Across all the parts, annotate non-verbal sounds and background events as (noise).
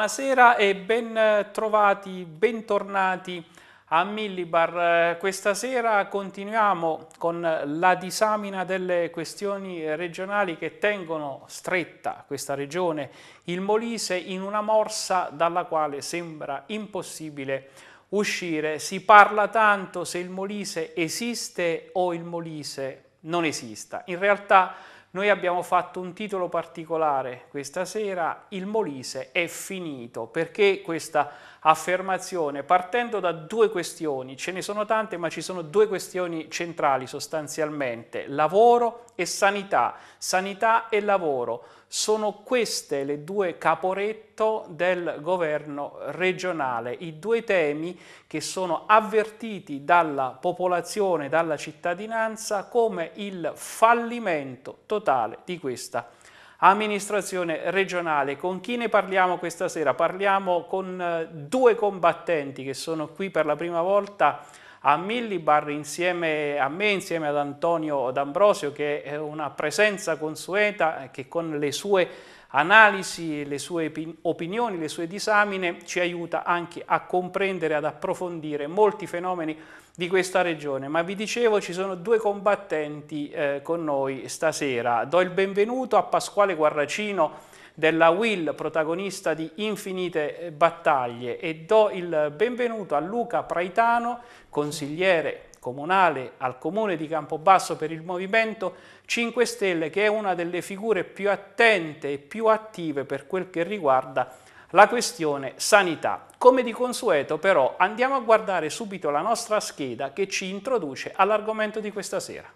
buonasera e ben eh, trovati, bentornati a Millibar. Eh, questa sera continuiamo con la disamina delle questioni regionali che tengono stretta questa regione, il Molise, in una morsa dalla quale sembra impossibile uscire. Si parla tanto se il Molise esiste o il Molise non esista. In realtà noi abbiamo fatto un titolo particolare questa sera, il Molise è finito, perché questa affermazione? Partendo da due questioni, ce ne sono tante ma ci sono due questioni centrali sostanzialmente, lavoro e sanità, sanità e lavoro. Sono queste le due caporetto del governo regionale, i due temi che sono avvertiti dalla popolazione, dalla cittadinanza come il fallimento totale di questa amministrazione regionale. Con chi ne parliamo questa sera? Parliamo con eh, due combattenti che sono qui per la prima volta a Millibar insieme a me, insieme ad Antonio D'Ambrosio che è una presenza consueta che con le sue analisi, le sue opinioni, le sue disamine ci aiuta anche a comprendere, ad approfondire molti fenomeni di questa regione. Ma vi dicevo ci sono due combattenti eh, con noi stasera. Do il benvenuto a Pasquale Guarracino della Will, protagonista di infinite battaglie, e do il benvenuto a Luca Praitano, consigliere comunale al comune di Campobasso per il Movimento 5 Stelle, che è una delle figure più attente e più attive per quel che riguarda la questione sanità. Come di consueto però andiamo a guardare subito la nostra scheda che ci introduce all'argomento di questa sera.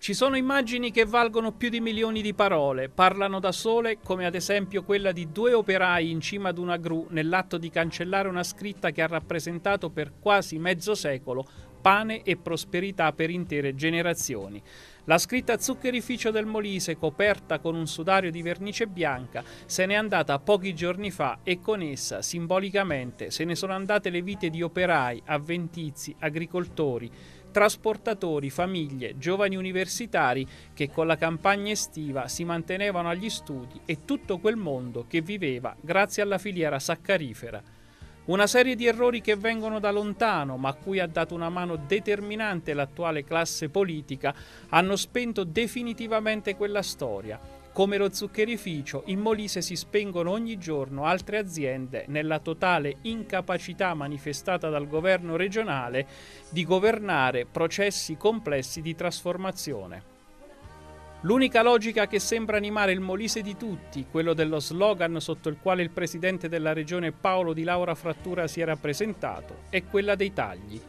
Ci sono immagini che valgono più di milioni di parole, parlano da sole, come ad esempio quella di due operai in cima ad una gru nell'atto di cancellare una scritta che ha rappresentato per quasi mezzo secolo pane e prosperità per intere generazioni. La scritta zuccherificio del Molise, coperta con un sudario di vernice bianca, se n'è andata pochi giorni fa e con essa, simbolicamente, se ne sono andate le vite di operai, avventizi, agricoltori, trasportatori, famiglie, giovani universitari che con la campagna estiva si mantenevano agli studi e tutto quel mondo che viveva grazie alla filiera saccarifera. Una serie di errori che vengono da lontano, ma a cui ha dato una mano determinante l'attuale classe politica, hanno spento definitivamente quella storia come lo zuccherificio, in Molise si spengono ogni giorno altre aziende nella totale incapacità manifestata dal governo regionale di governare processi complessi di trasformazione. L'unica logica che sembra animare il Molise di tutti, quello dello slogan sotto il quale il presidente della regione Paolo Di Laura Frattura si era presentato, è quella dei tagli.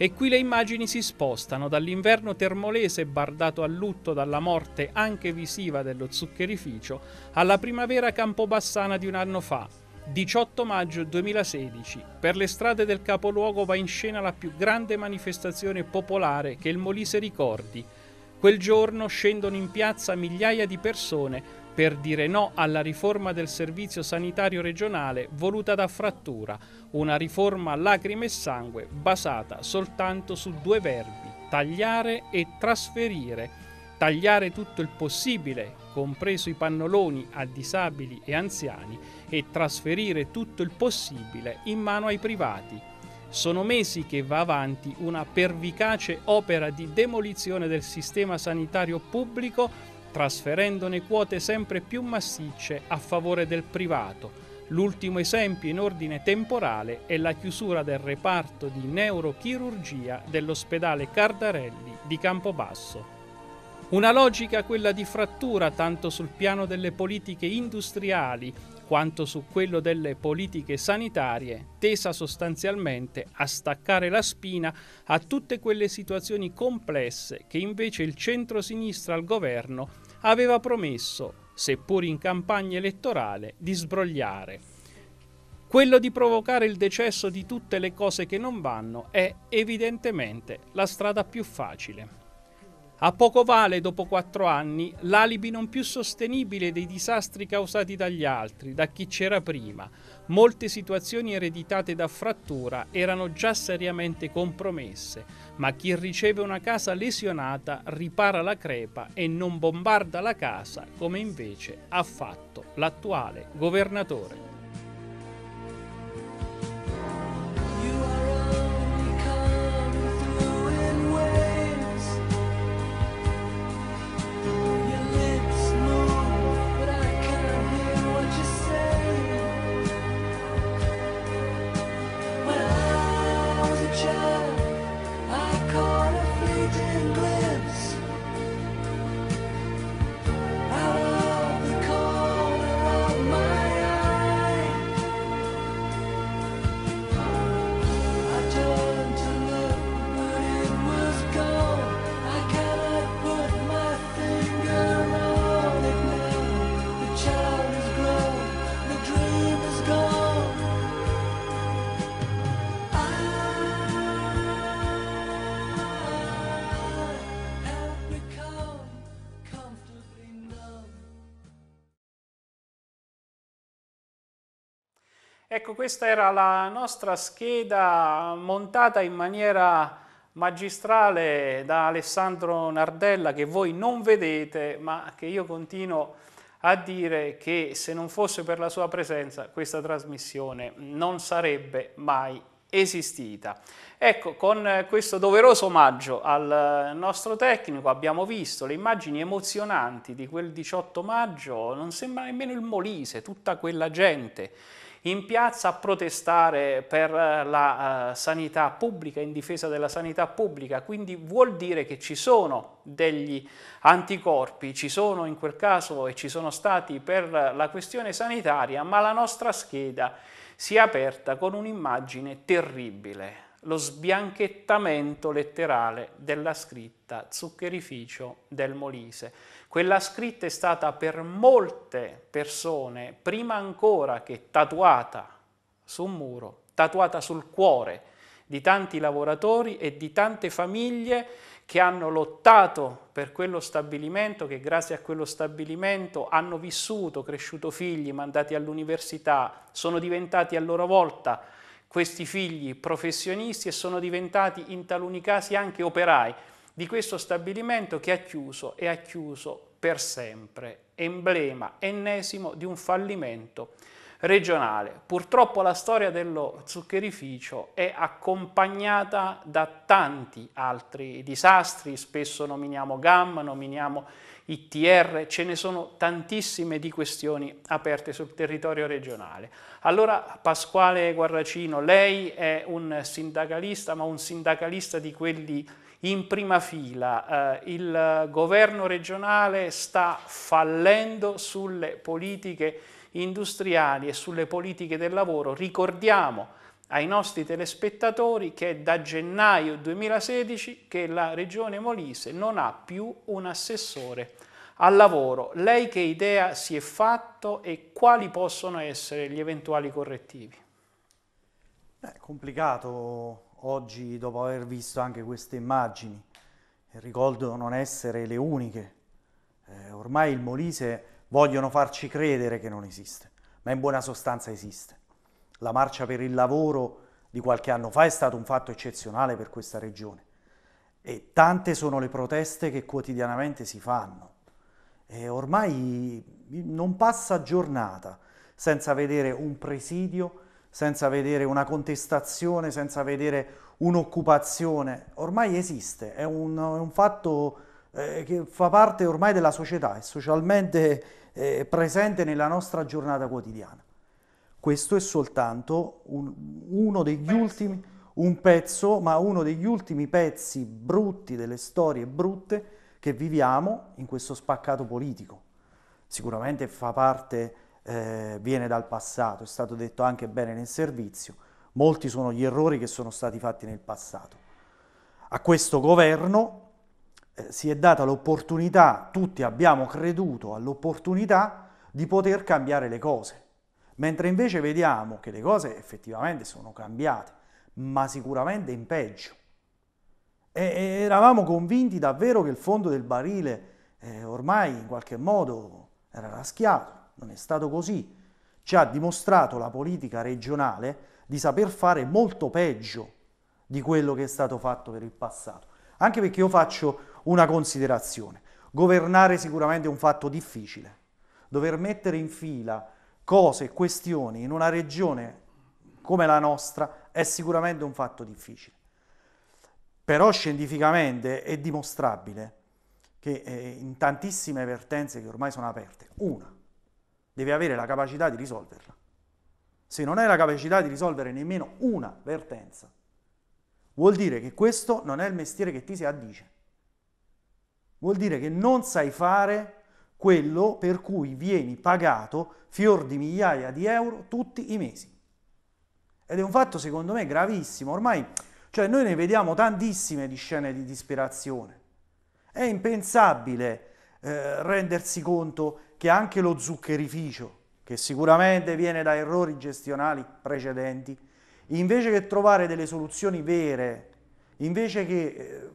E qui le immagini si spostano dall'inverno termolese bardato a lutto dalla morte anche visiva dello zuccherificio alla primavera campobassana di un anno fa. 18 maggio 2016, per le strade del capoluogo va in scena la più grande manifestazione popolare che il Molise ricordi. Quel giorno scendono in piazza migliaia di persone per dire no alla riforma del servizio sanitario regionale voluta da Frattura, una riforma lacrime e sangue basata soltanto su due verbi, tagliare e trasferire. Tagliare tutto il possibile, compreso i pannoloni a disabili e anziani, e trasferire tutto il possibile in mano ai privati. Sono mesi che va avanti una pervicace opera di demolizione del sistema sanitario pubblico trasferendone quote sempre più massicce a favore del privato. L'ultimo esempio in ordine temporale è la chiusura del reparto di neurochirurgia dell'ospedale Cardarelli di Campobasso. Una logica quella di frattura tanto sul piano delle politiche industriali quanto su quello delle politiche sanitarie, tesa sostanzialmente a staccare la spina a tutte quelle situazioni complesse che invece il centro-sinistra al governo aveva promesso, seppur in campagna elettorale, di sbrogliare. Quello di provocare il decesso di tutte le cose che non vanno è evidentemente la strada più facile. A poco vale, dopo quattro anni, l'alibi non più sostenibile dei disastri causati dagli altri, da chi c'era prima, Molte situazioni ereditate da frattura erano già seriamente compromesse, ma chi riceve una casa lesionata ripara la crepa e non bombarda la casa come invece ha fatto l'attuale governatore. Ecco, questa era la nostra scheda montata in maniera magistrale da Alessandro Nardella che voi non vedete, ma che io continuo a dire che se non fosse per la sua presenza questa trasmissione non sarebbe mai esistita. Ecco, con questo doveroso omaggio al nostro tecnico abbiamo visto le immagini emozionanti di quel 18 maggio, non sembra nemmeno il Molise, tutta quella gente in piazza a protestare per eh, la eh, sanità pubblica, in difesa della sanità pubblica, quindi vuol dire che ci sono degli anticorpi, ci sono in quel caso e ci sono stati per eh, la questione sanitaria, ma la nostra scheda si è aperta con un'immagine terribile, lo sbianchettamento letterale della scritta zuccherificio del Molise. Quella scritta è stata per molte persone, prima ancora che tatuata su un muro, tatuata sul cuore di tanti lavoratori e di tante famiglie che hanno lottato per quello stabilimento, che grazie a quello stabilimento hanno vissuto, cresciuto figli, mandati all'università, sono diventati a loro volta questi figli professionisti e sono diventati in taluni casi anche operai di questo stabilimento che ha chiuso e ha chiuso per sempre, emblema ennesimo di un fallimento regionale. Purtroppo la storia dello zuccherificio è accompagnata da tanti altri disastri, spesso nominiamo GAM, nominiamo ITR, ce ne sono tantissime di questioni aperte sul territorio regionale. Allora Pasquale Guarracino, lei è un sindacalista, ma un sindacalista di quelli in prima fila, eh, il governo regionale sta fallendo sulle politiche industriali e sulle politiche del lavoro. Ricordiamo ai nostri telespettatori che è da gennaio 2016 che la regione Molise non ha più un assessore al lavoro. Lei che idea si è fatto e quali possono essere gli eventuali correttivi? È complicato oggi dopo aver visto anche queste immagini, ricordo non essere le uniche, eh, ormai il Molise vogliono farci credere che non esiste, ma in buona sostanza esiste. La marcia per il lavoro di qualche anno fa è stato un fatto eccezionale per questa regione e tante sono le proteste che quotidianamente si fanno. E ormai non passa giornata senza vedere un presidio senza vedere una contestazione, senza vedere un'occupazione, ormai esiste, è un, è un fatto eh, che fa parte ormai della società, è socialmente eh, presente nella nostra giornata quotidiana. Questo è soltanto un, uno degli pezzo. ultimi, un pezzo, ma uno degli ultimi pezzi brutti, delle storie brutte che viviamo in questo spaccato politico. Sicuramente fa parte eh, viene dal passato, è stato detto anche bene nel servizio, molti sono gli errori che sono stati fatti nel passato. A questo governo eh, si è data l'opportunità, tutti abbiamo creduto all'opportunità di poter cambiare le cose, mentre invece vediamo che le cose effettivamente sono cambiate, ma sicuramente in peggio. E, eravamo convinti davvero che il fondo del barile eh, ormai in qualche modo era raschiato non è stato così. Ci ha dimostrato la politica regionale di saper fare molto peggio di quello che è stato fatto per il passato. Anche perché io faccio una considerazione. Governare sicuramente è un fatto difficile. Dover mettere in fila cose e questioni in una regione come la nostra è sicuramente un fatto difficile. Però scientificamente è dimostrabile che eh, in tantissime vertenze che ormai sono aperte, una, deve avere la capacità di risolverla. Se non hai la capacità di risolvere nemmeno una vertenza, vuol dire che questo non è il mestiere che ti si addice. Vuol dire che non sai fare quello per cui vieni pagato fior di migliaia di euro tutti i mesi. Ed è un fatto secondo me gravissimo, ormai, cioè noi ne vediamo tantissime di scene di disperazione. È impensabile eh, rendersi conto che anche lo zuccherificio, che sicuramente viene da errori gestionali precedenti, invece che trovare delle soluzioni vere, invece che eh,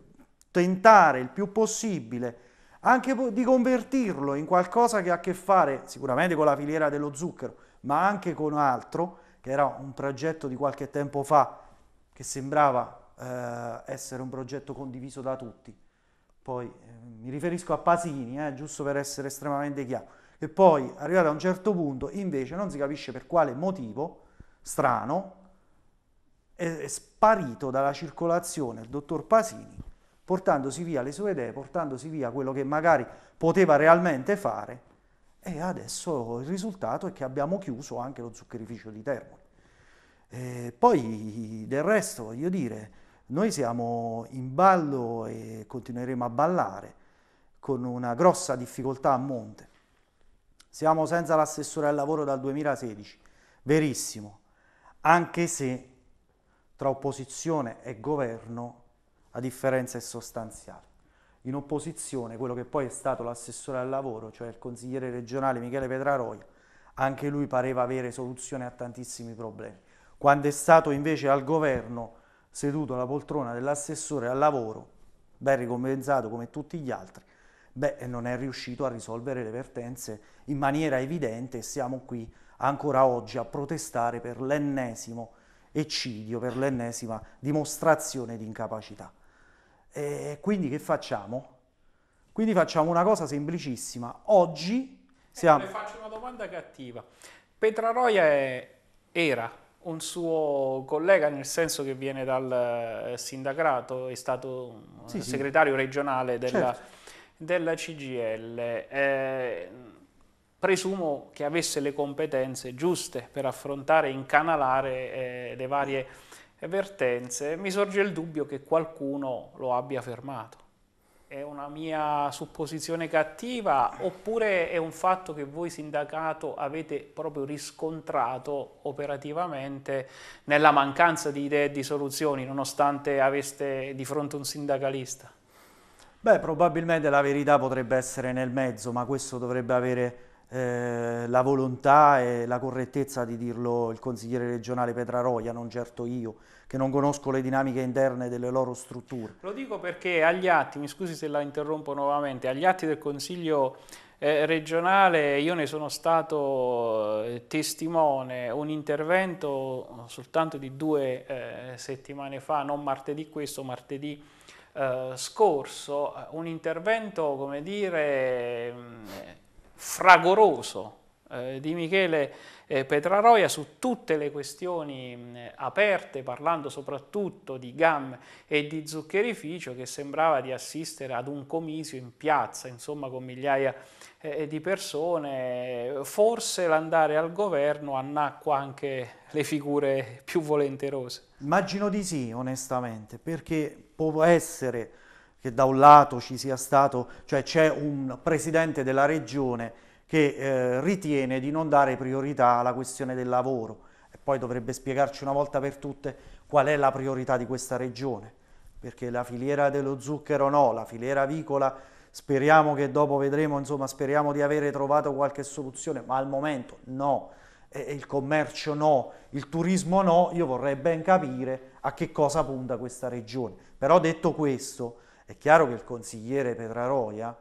tentare il più possibile anche di convertirlo in qualcosa che ha a che fare sicuramente con la filiera dello zucchero, ma anche con altro, che era un progetto di qualche tempo fa che sembrava eh, essere un progetto condiviso da tutti poi eh, mi riferisco a Pasini, eh, giusto per essere estremamente chiaro, e poi arrivato a un certo punto invece non si capisce per quale motivo strano è, è sparito dalla circolazione il dottor Pasini portandosi via le sue idee, portandosi via quello che magari poteva realmente fare e adesso il risultato è che abbiamo chiuso anche lo zuccherificio di Termoli. E eh, poi del resto, voglio dire, noi siamo in ballo e continueremo a ballare con una grossa difficoltà a monte. Siamo senza l'assessore al lavoro dal 2016, verissimo, anche se tra opposizione e governo la differenza è sostanziale. In opposizione quello che poi è stato l'assessore al lavoro, cioè il consigliere regionale Michele Petraroia, anche lui pareva avere soluzione a tantissimi problemi. Quando è stato invece al governo seduto alla poltrona dell'assessore al lavoro, ben ricompensato come tutti gli altri, beh, non è riuscito a risolvere le vertenze in maniera evidente e siamo qui ancora oggi a protestare per l'ennesimo eccidio, per l'ennesima dimostrazione di incapacità. E quindi che facciamo? Quindi facciamo una cosa semplicissima. Oggi eh, siamo... Eh, le faccio una domanda cattiva. Petraroia è... era un suo collega, nel senso che viene dal eh, sindacato, è stato sì, segretario sì. regionale della, certo. della CGL. Eh, presumo che avesse le competenze giuste per affrontare e incanalare eh, le varie vertenze. Mi sorge il dubbio che qualcuno lo abbia fermato è una mia supposizione cattiva oppure è un fatto che voi sindacato avete proprio riscontrato operativamente nella mancanza di idee e di soluzioni nonostante aveste di fronte un sindacalista? Beh, probabilmente la verità potrebbe essere nel mezzo, ma questo dovrebbe avere eh, la volontà e la correttezza di dirlo il consigliere regionale Petraroia, non certo io che non conosco le dinamiche interne delle loro strutture. Lo dico perché agli atti, mi scusi se la interrompo nuovamente, agli atti del Consiglio eh, regionale io ne sono stato eh, testimone un intervento soltanto di due eh, settimane fa, non martedì questo, martedì scorso, un intervento come dire mm, fragoroso di Michele eh, Petraroia su tutte le questioni aperte, parlando soprattutto di GAM e di zuccherificio, che sembrava di assistere ad un comizio in piazza, insomma con migliaia eh, di persone, forse l'andare al governo annacqua anche le figure più volenterose. Immagino di sì, onestamente, perché può essere che da un lato ci sia stato, cioè c'è un presidente della regione che eh, ritiene di non dare priorità alla questione del lavoro e poi dovrebbe spiegarci una volta per tutte qual è la priorità di questa regione, perché la filiera dello zucchero no, la filiera avicola speriamo che dopo vedremo, insomma speriamo di avere trovato qualche soluzione, ma al momento no, e il commercio no, il turismo no, io vorrei ben capire a che cosa punta questa regione. Però detto questo, è chiaro che il consigliere Petraroia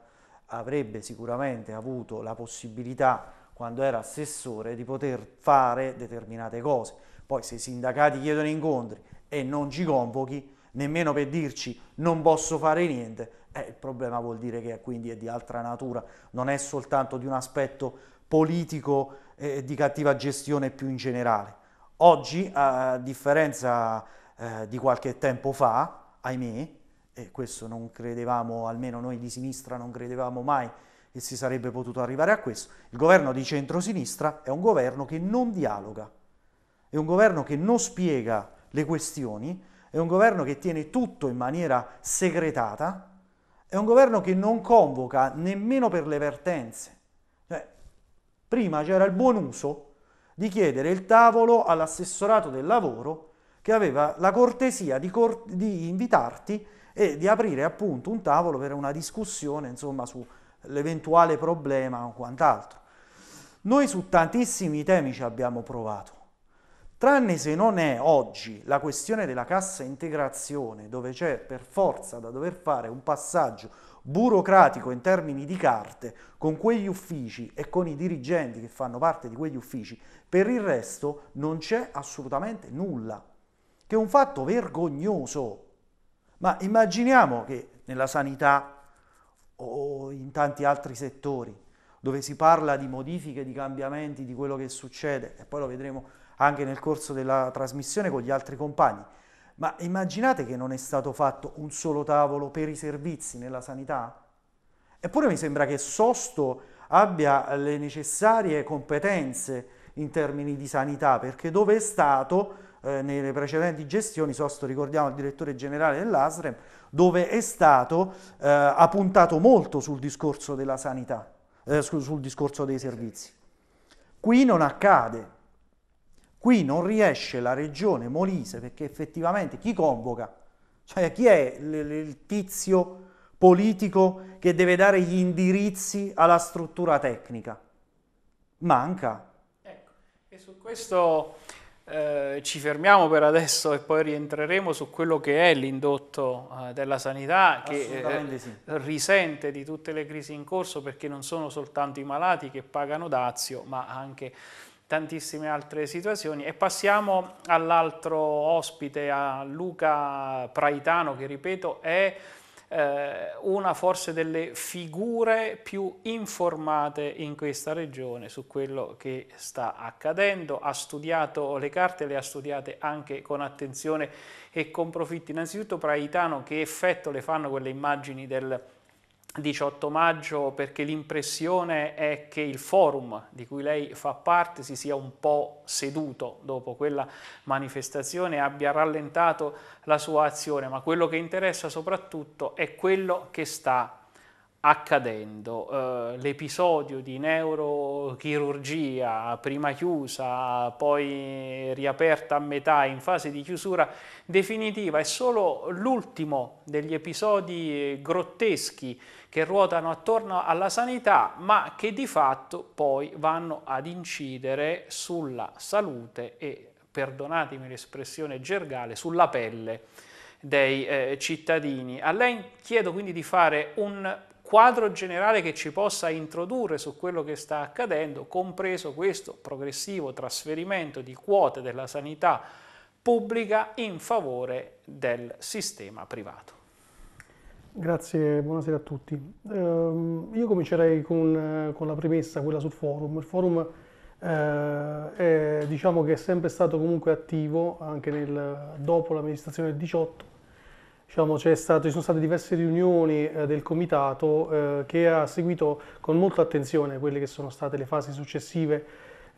avrebbe sicuramente avuto la possibilità, quando era assessore, di poter fare determinate cose. Poi se i sindacati chiedono incontri e non ci convochi, nemmeno per dirci non posso fare niente, eh, il problema vuol dire che quindi è di altra natura, non è soltanto di un aspetto politico eh, di cattiva gestione più in generale. Oggi, a differenza eh, di qualche tempo fa, ahimè, e questo non credevamo, almeno noi di sinistra non credevamo mai che si sarebbe potuto arrivare a questo. Il governo di centrosinistra è un governo che non dialoga, è un governo che non spiega le questioni, è un governo che tiene tutto in maniera segretata, è un governo che non convoca nemmeno per le vertenze. Cioè, prima c'era il buon uso di chiedere il tavolo all'assessorato del lavoro che aveva la cortesia di, cor- di invitarti e di aprire appunto un tavolo per una discussione insomma sull'eventuale problema o quant'altro. Noi su tantissimi temi ci abbiamo provato, tranne se non è oggi la questione della cassa integrazione dove c'è per forza da dover fare un passaggio burocratico in termini di carte con quegli uffici e con i dirigenti che fanno parte di quegli uffici, per il resto non c'è assolutamente nulla, che è un fatto vergognoso. Ma immaginiamo che nella sanità o in tanti altri settori dove si parla di modifiche, di cambiamenti, di quello che succede, e poi lo vedremo anche nel corso della trasmissione con gli altri compagni, ma immaginate che non è stato fatto un solo tavolo per i servizi nella sanità? Eppure mi sembra che Sosto abbia le necessarie competenze in termini di sanità, perché dove è stato eh, nelle precedenti gestioni, Sosto ricordiamo il direttore generale dell'ASREM, dove è stato, eh, ha puntato molto sul discorso della sanità, eh, sul discorso dei servizi. Qui non accade, qui non riesce la regione Molise perché effettivamente chi convoca, cioè chi è il tizio politico che deve dare gli indirizzi alla struttura tecnica? Manca. Ecco, e su questo eh, ci fermiamo per adesso e poi rientreremo su quello che è l'indotto eh, della sanità che eh, sì. risente di tutte le crisi in corso perché non sono soltanto i malati che pagano dazio ma anche tantissime altre situazioni e passiamo all'altro ospite a Luca Praitano che ripeto è eh, una forse delle figure più informate in questa regione su quello che sta accadendo, ha studiato le carte, le ha studiate anche con attenzione e con profitti. Innanzitutto Praitano che effetto le fanno quelle immagini del 18 maggio perché l'impressione è che il forum di cui lei fa parte si sia un po' seduto dopo quella manifestazione e abbia rallentato la sua azione, ma quello che interessa soprattutto è quello che sta accadendo. Eh, l'episodio di neurochirurgia, prima chiusa, poi riaperta a metà in fase di chiusura definitiva, è solo l'ultimo degli episodi eh, grotteschi che ruotano attorno alla sanità ma che di fatto poi vanno ad incidere sulla salute e, perdonatemi l'espressione gergale, sulla pelle dei eh, cittadini. A lei chiedo quindi di fare un quadro generale che ci possa introdurre su quello che sta accadendo, compreso questo progressivo trasferimento di quote della sanità pubblica in favore del sistema privato. Grazie, buonasera a tutti. Ehm, io comincerei con, con la premessa, quella sul forum. Il forum eh, è, diciamo che è sempre stato comunque attivo, anche nel, dopo l'amministrazione del 18, Diciamo, stato, ci sono state diverse riunioni eh, del comitato eh, che ha seguito con molta attenzione quelle che sono state le fasi successive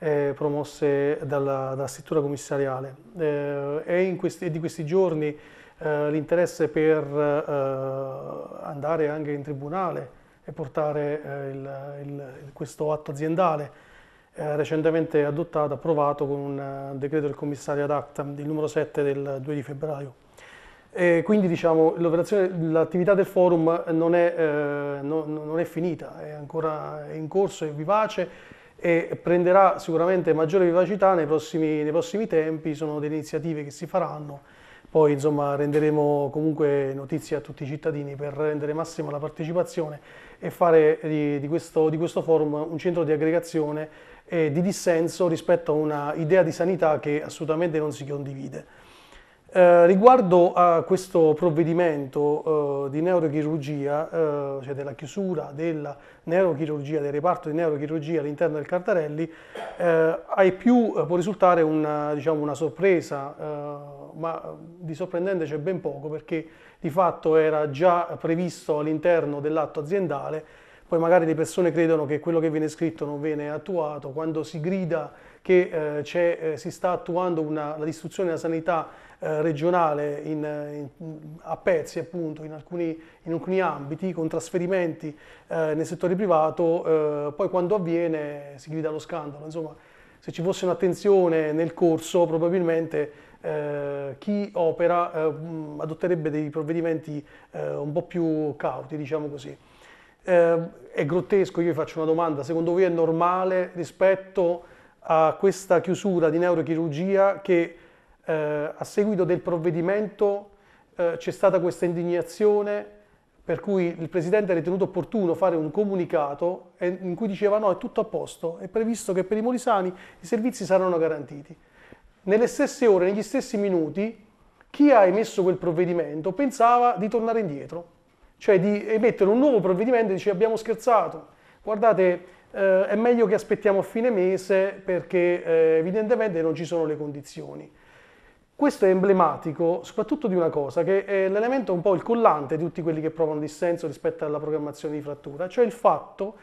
eh, promosse dalla, dalla struttura commissariale. Eh, è, questi, è di questi giorni eh, l'interesse per eh, andare anche in tribunale e portare eh, il, il, questo atto aziendale eh, recentemente adottato, approvato con un eh, decreto del commissario ad acta il numero 7 del 2 di febbraio. E quindi diciamo, l'attività del forum non è, eh, no, non è finita, è ancora in corso, è vivace e prenderà sicuramente maggiore vivacità nei prossimi, nei prossimi tempi, sono delle iniziative che si faranno poi insomma, renderemo comunque notizie a tutti i cittadini per rendere massima la partecipazione e fare di, di, questo, di questo forum un centro di aggregazione e di dissenso rispetto a una idea di sanità che assolutamente non si condivide. Eh, riguardo a questo provvedimento eh, di neurochirurgia, eh, cioè della chiusura della neurochirurgia, del reparto di neurochirurgia all'interno del Cartarelli, eh, ai più eh, può risultare una, diciamo, una sorpresa, ma di sorprendente c'è ben poco perché di fatto era già previsto all'interno dell'atto aziendale, poi magari le persone credono che quello che viene scritto non viene attuato, quando si grida che eh, eh, si sta attuando una, la distruzione della sanità eh, regionale in, eh, in, a pezzi, appunto, in alcuni, in alcuni ambiti, con trasferimenti eh, nel settore privato, eh, poi quando avviene si grida lo scandalo. Insomma, se ci fosse un'attenzione nel corso, probabilmente eh, chi opera eh, adotterebbe dei provvedimenti eh, un po' più cauti, diciamo così. è grottesco, io vi faccio una domanda, secondo voi è normale rispetto a questa chiusura di neurochirurgia che eh, a seguito del provvedimento eh, c'è stata questa indignazione per cui il Presidente ha ritenuto opportuno fare un comunicato eh, in cui diceva no, è tutto a posto, è previsto che per i molisani i servizi saranno garantiti. Nelle stesse ore, negli stessi minuti, chi ha emesso quel provvedimento pensava di tornare indietro, cioè di emettere un nuovo provvedimento e dice abbiamo scherzato, guardate eh, è meglio che aspettiamo a fine mese perché eh, evidentemente non ci sono le condizioni. Questo è emblematico soprattutto di una cosa, che è l'elemento un po' il collante di tutti quelli che provano dissenso rispetto alla programmazione di frattura, cioè il fatto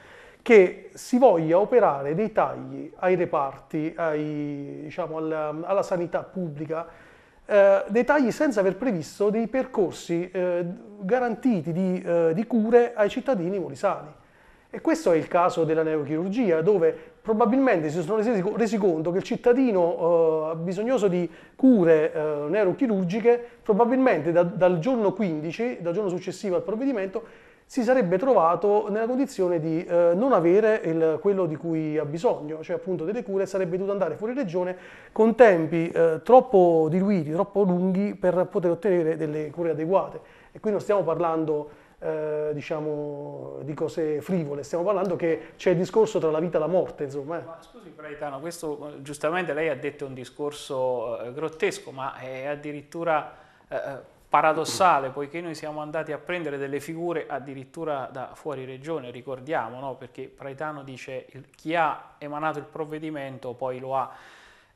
che si voglia operare dei tagli ai reparti, ai, diciamo, alla, alla, sanità pubblica, eh, dei tagli senza aver previsto dei percorsi eh, garantiti di, eh, di cure ai cittadini molisani. E questo è il caso della neurochirurgia, dove probabilmente si sono resi, resi conto che il cittadino eh, bisognoso di cure eh, neurochirurgiche probabilmente da, dal giorno 15, dal giorno successivo al provvedimento, si sarebbe trovato nella condizione di eh, non avere il, quello di cui ha bisogno, cioè appunto delle cure, sarebbe dovuto andare fuori regione con tempi eh, troppo diluiti, troppo lunghi per poter ottenere delle cure adeguate. E qui non stiamo parlando eh, diciamo, di cose frivole, stiamo parlando che c'è il discorso tra la vita e la morte. Insomma, eh. ma, scusi Praetano, questo eh, giustamente lei ha detto un discorso eh, grottesco, ma è addirittura paradossale, poiché noi siamo andati a prendere delle figure addirittura da fuori regione, ricordiamo, no? perché Praetano dice chi ha emanato il provvedimento poi lo ha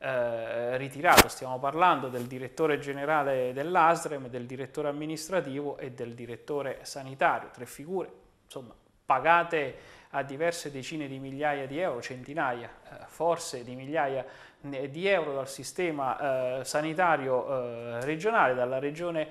eh, ritirato, stiamo parlando del direttore generale dell'ASREM, del direttore amministrativo e del direttore sanitario, tre figure, insomma, pagate a diverse decine di migliaia di euro, centinaia, eh, forse di migliaia eh, di euro dal sistema eh, sanitario eh, regionale, dalla regione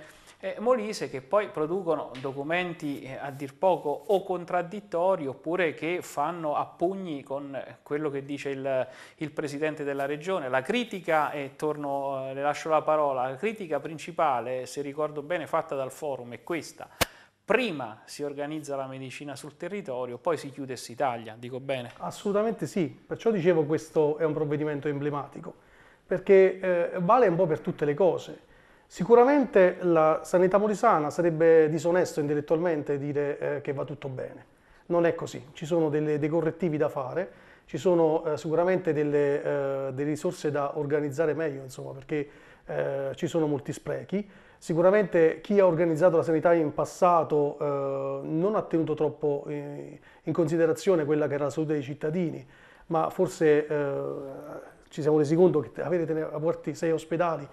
Molise che poi producono documenti eh, a dir poco o contraddittori oppure che fanno appugni con eh, quello che dice il, il Presidente della Regione. La critica, e torno, eh, le lascio la parola, la critica principale, se ricordo bene, fatta dal forum è questa. Prima si organizza la medicina sul territorio, poi si chiude e si taglia, dico bene? Assolutamente sì, perciò dicevo questo è un provvedimento emblematico, perché eh, vale un po' per tutte le cose Sicuramente la sanità molisana sarebbe disonesto intellettualmente dire eh, che va tutto bene. Non è così, ci sono delle, dei correttivi da fare, ci sono eh, sicuramente delle, eh, delle, risorse da organizzare meglio, insomma, perché eh, ci sono molti sprechi. Sicuramente chi ha organizzato la sanità in passato eh, non ha tenuto troppo eh, in considerazione quella che era la salute dei cittadini, ma forse ci siamo resi conto che avere sei ospedali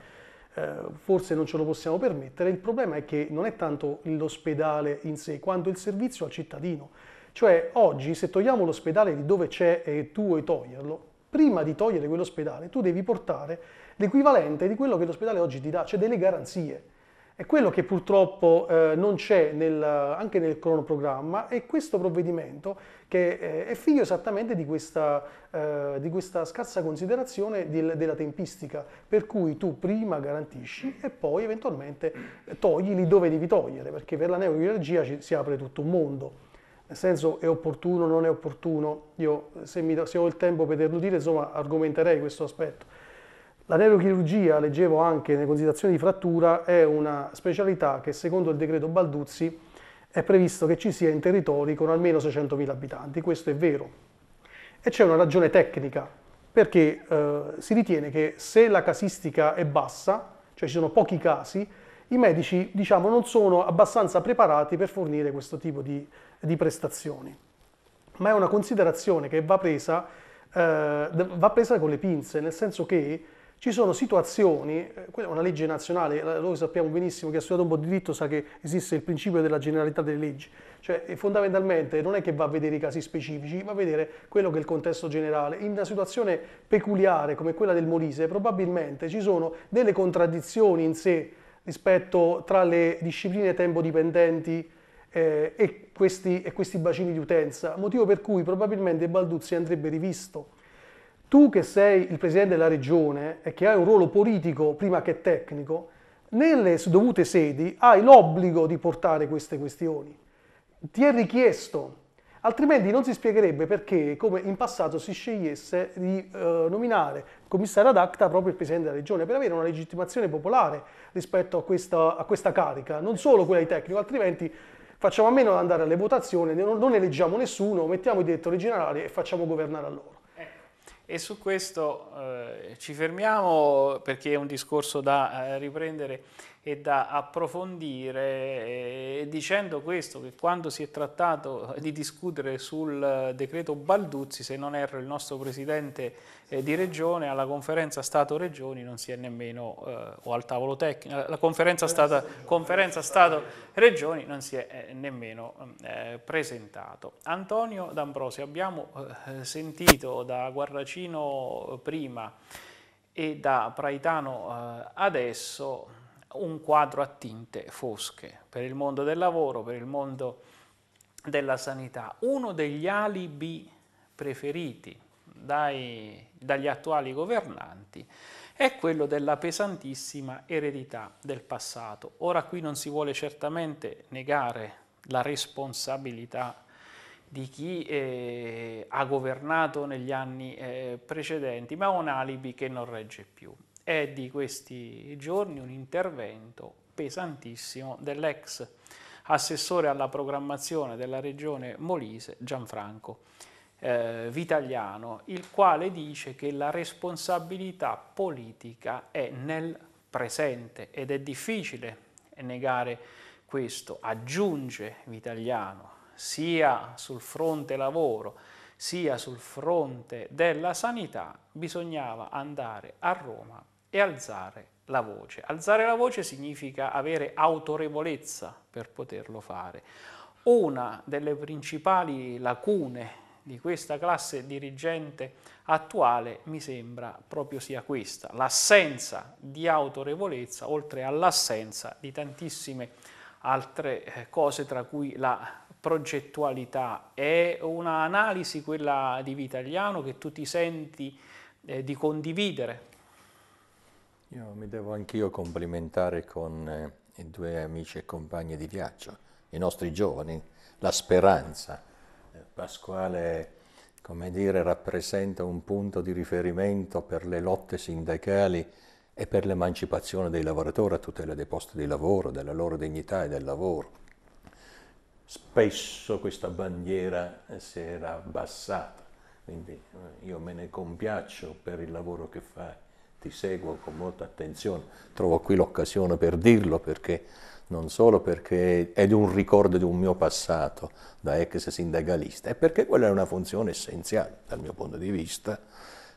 eh, forse non ce lo possiamo permettere. Il problema è che non è tanto l'ospedale in sé, quanto il servizio al cittadino. Cioè oggi se togliamo l'ospedale di dove c'è e tu vuoi toglierlo, prima di togliere quell'ospedale tu devi portare l'equivalente di quello che l'ospedale oggi ti dà, cioè delle garanzie. È quello che purtroppo eh, non c'è nel, anche nel cronoprogramma e questo provvedimento che eh, è figlio esattamente di questa, eh, di questa scarsa considerazione del, della tempistica, per cui tu prima garantisci e poi eventualmente eh, togli lì dove devi togliere, perché per la neurochirurgia ci, si apre tutto un mondo nel senso è opportuno, non è opportuno, io se, mi, se, ho il tempo per dirlo dire, insomma, argomenterei questo aspetto. La neurochirurgia, leggevo anche nelle considerazioni di frattura, è una specialità che secondo il decreto Balduzzi è previsto che ci sia in territori con almeno 600.000 abitanti, questo è vero. E c'è una ragione tecnica, perché eh, si ritiene che se la casistica è bassa, cioè ci sono pochi casi, i medici diciamo, non sono abbastanza preparati per fornire questo tipo di, di prestazioni. Ma è una considerazione che va presa, eh, va presa con le pinze, nel senso che ci sono situazioni, eh, quella è una legge nazionale, noi sappiamo benissimo che ha studiato un po' di diritto sa che esiste il principio della generalità delle leggi, cioè eh, fondamentalmente non è che va a vedere i casi specifici, va a vedere quello che è il contesto generale. In una situazione peculiare come quella del Molise probabilmente ci sono delle contraddizioni in sé rispetto tra le discipline tempo dipendenti eh, e, questi, e questi bacini di utenza, motivo per cui probabilmente Balduzzi andrebbe rivisto tu che sei il presidente della regione e che hai un ruolo politico prima che tecnico, nelle dovute sedi hai l'obbligo di portare queste questioni. Ti è richiesto, altrimenti non si spiegherebbe perché, come in passato, si scegliesse di eh, nominare commissario ad acta proprio il presidente della regione per avere una legittimazione popolare rispetto a questa, a questa carica, non solo quella di tecnico, altrimenti facciamo a meno di andare alle votazioni, non, non eleggiamo nessuno, mettiamo i direttori generali e facciamo governare a loro. E su questo eh, ci fermiamo perché è un discorso da eh, riprendere e da approfondire eh, dicendo questo che quando si è trattato di discutere sul eh, decreto Balduzzi se non erro il nostro presidente eh, di regione alla conferenza Stato-Regioni non si è nemmeno eh, o al tavolo tecnico la conferenza, stata, conferenza Stato-Regioni non si è nemmeno mm, eh, presentato Antonio D'Ambrosio abbiamo sentito da Guarracino prima e da Praitano adesso un quadro a tinte fosche per il mondo del lavoro, per il mondo della sanità. Uno degli alibi preferiti dai, dagli attuali governanti è quello della pesantissima eredità del passato. Ora qui non si vuole certamente negare la responsabilità di chi eh, ha governato negli anni eh, precedenti, ma è un alibi che non regge più. È di questi giorni un intervento pesantissimo dell'ex assessore alla programmazione della regione Molise Gianfranco eh, Vitagliano, il quale dice che la responsabilità politica è nel presente ed è difficile negare questo. Aggiunge Vitaliano, sia sul fronte lavoro sia sul fronte della sanità bisognava andare a Roma e alzare la voce. Alzare la voce significa avere autorevolezza per poterlo fare. Una delle principali lacune di questa classe dirigente attuale mi sembra proprio sia questa, l'assenza di autorevolezza oltre all'assenza di tantissime altre eh, cose tra cui la progettualità. È un'analisi quella di Vitaliano che tu ti senti eh, di condividere io mi devo anch'io complimentare con eh, i due amici e compagni di viaggio, i nostri giovani, la speranza. Eh, Pasquale, come dire, rappresenta un punto di riferimento per le lotte sindacali e per l'emancipazione dei lavoratori a tutela dei posti di lavoro, della loro dignità e del lavoro. Spesso questa bandiera eh, si era abbassata, quindi io me ne compiaccio per il lavoro che fai ti seguo con molta attenzione, trovo qui l'occasione per dirlo perché non solo perché è di un ricordo di un mio passato da ex sindacalista, è perché quella è una funzione essenziale dal mio punto di vista,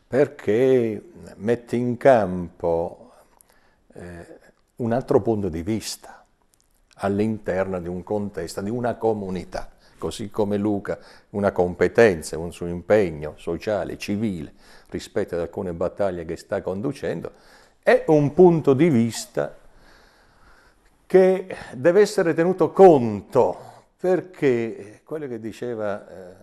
perché mette in campo eh, un altro punto di vista all'interno di un contesto, di una comunità così come Luca, una competenza, un suo impegno sociale, civile rispetto ad alcune battaglie che sta conducendo, è un punto di vista che deve essere tenuto conto, perché quello che diceva eh,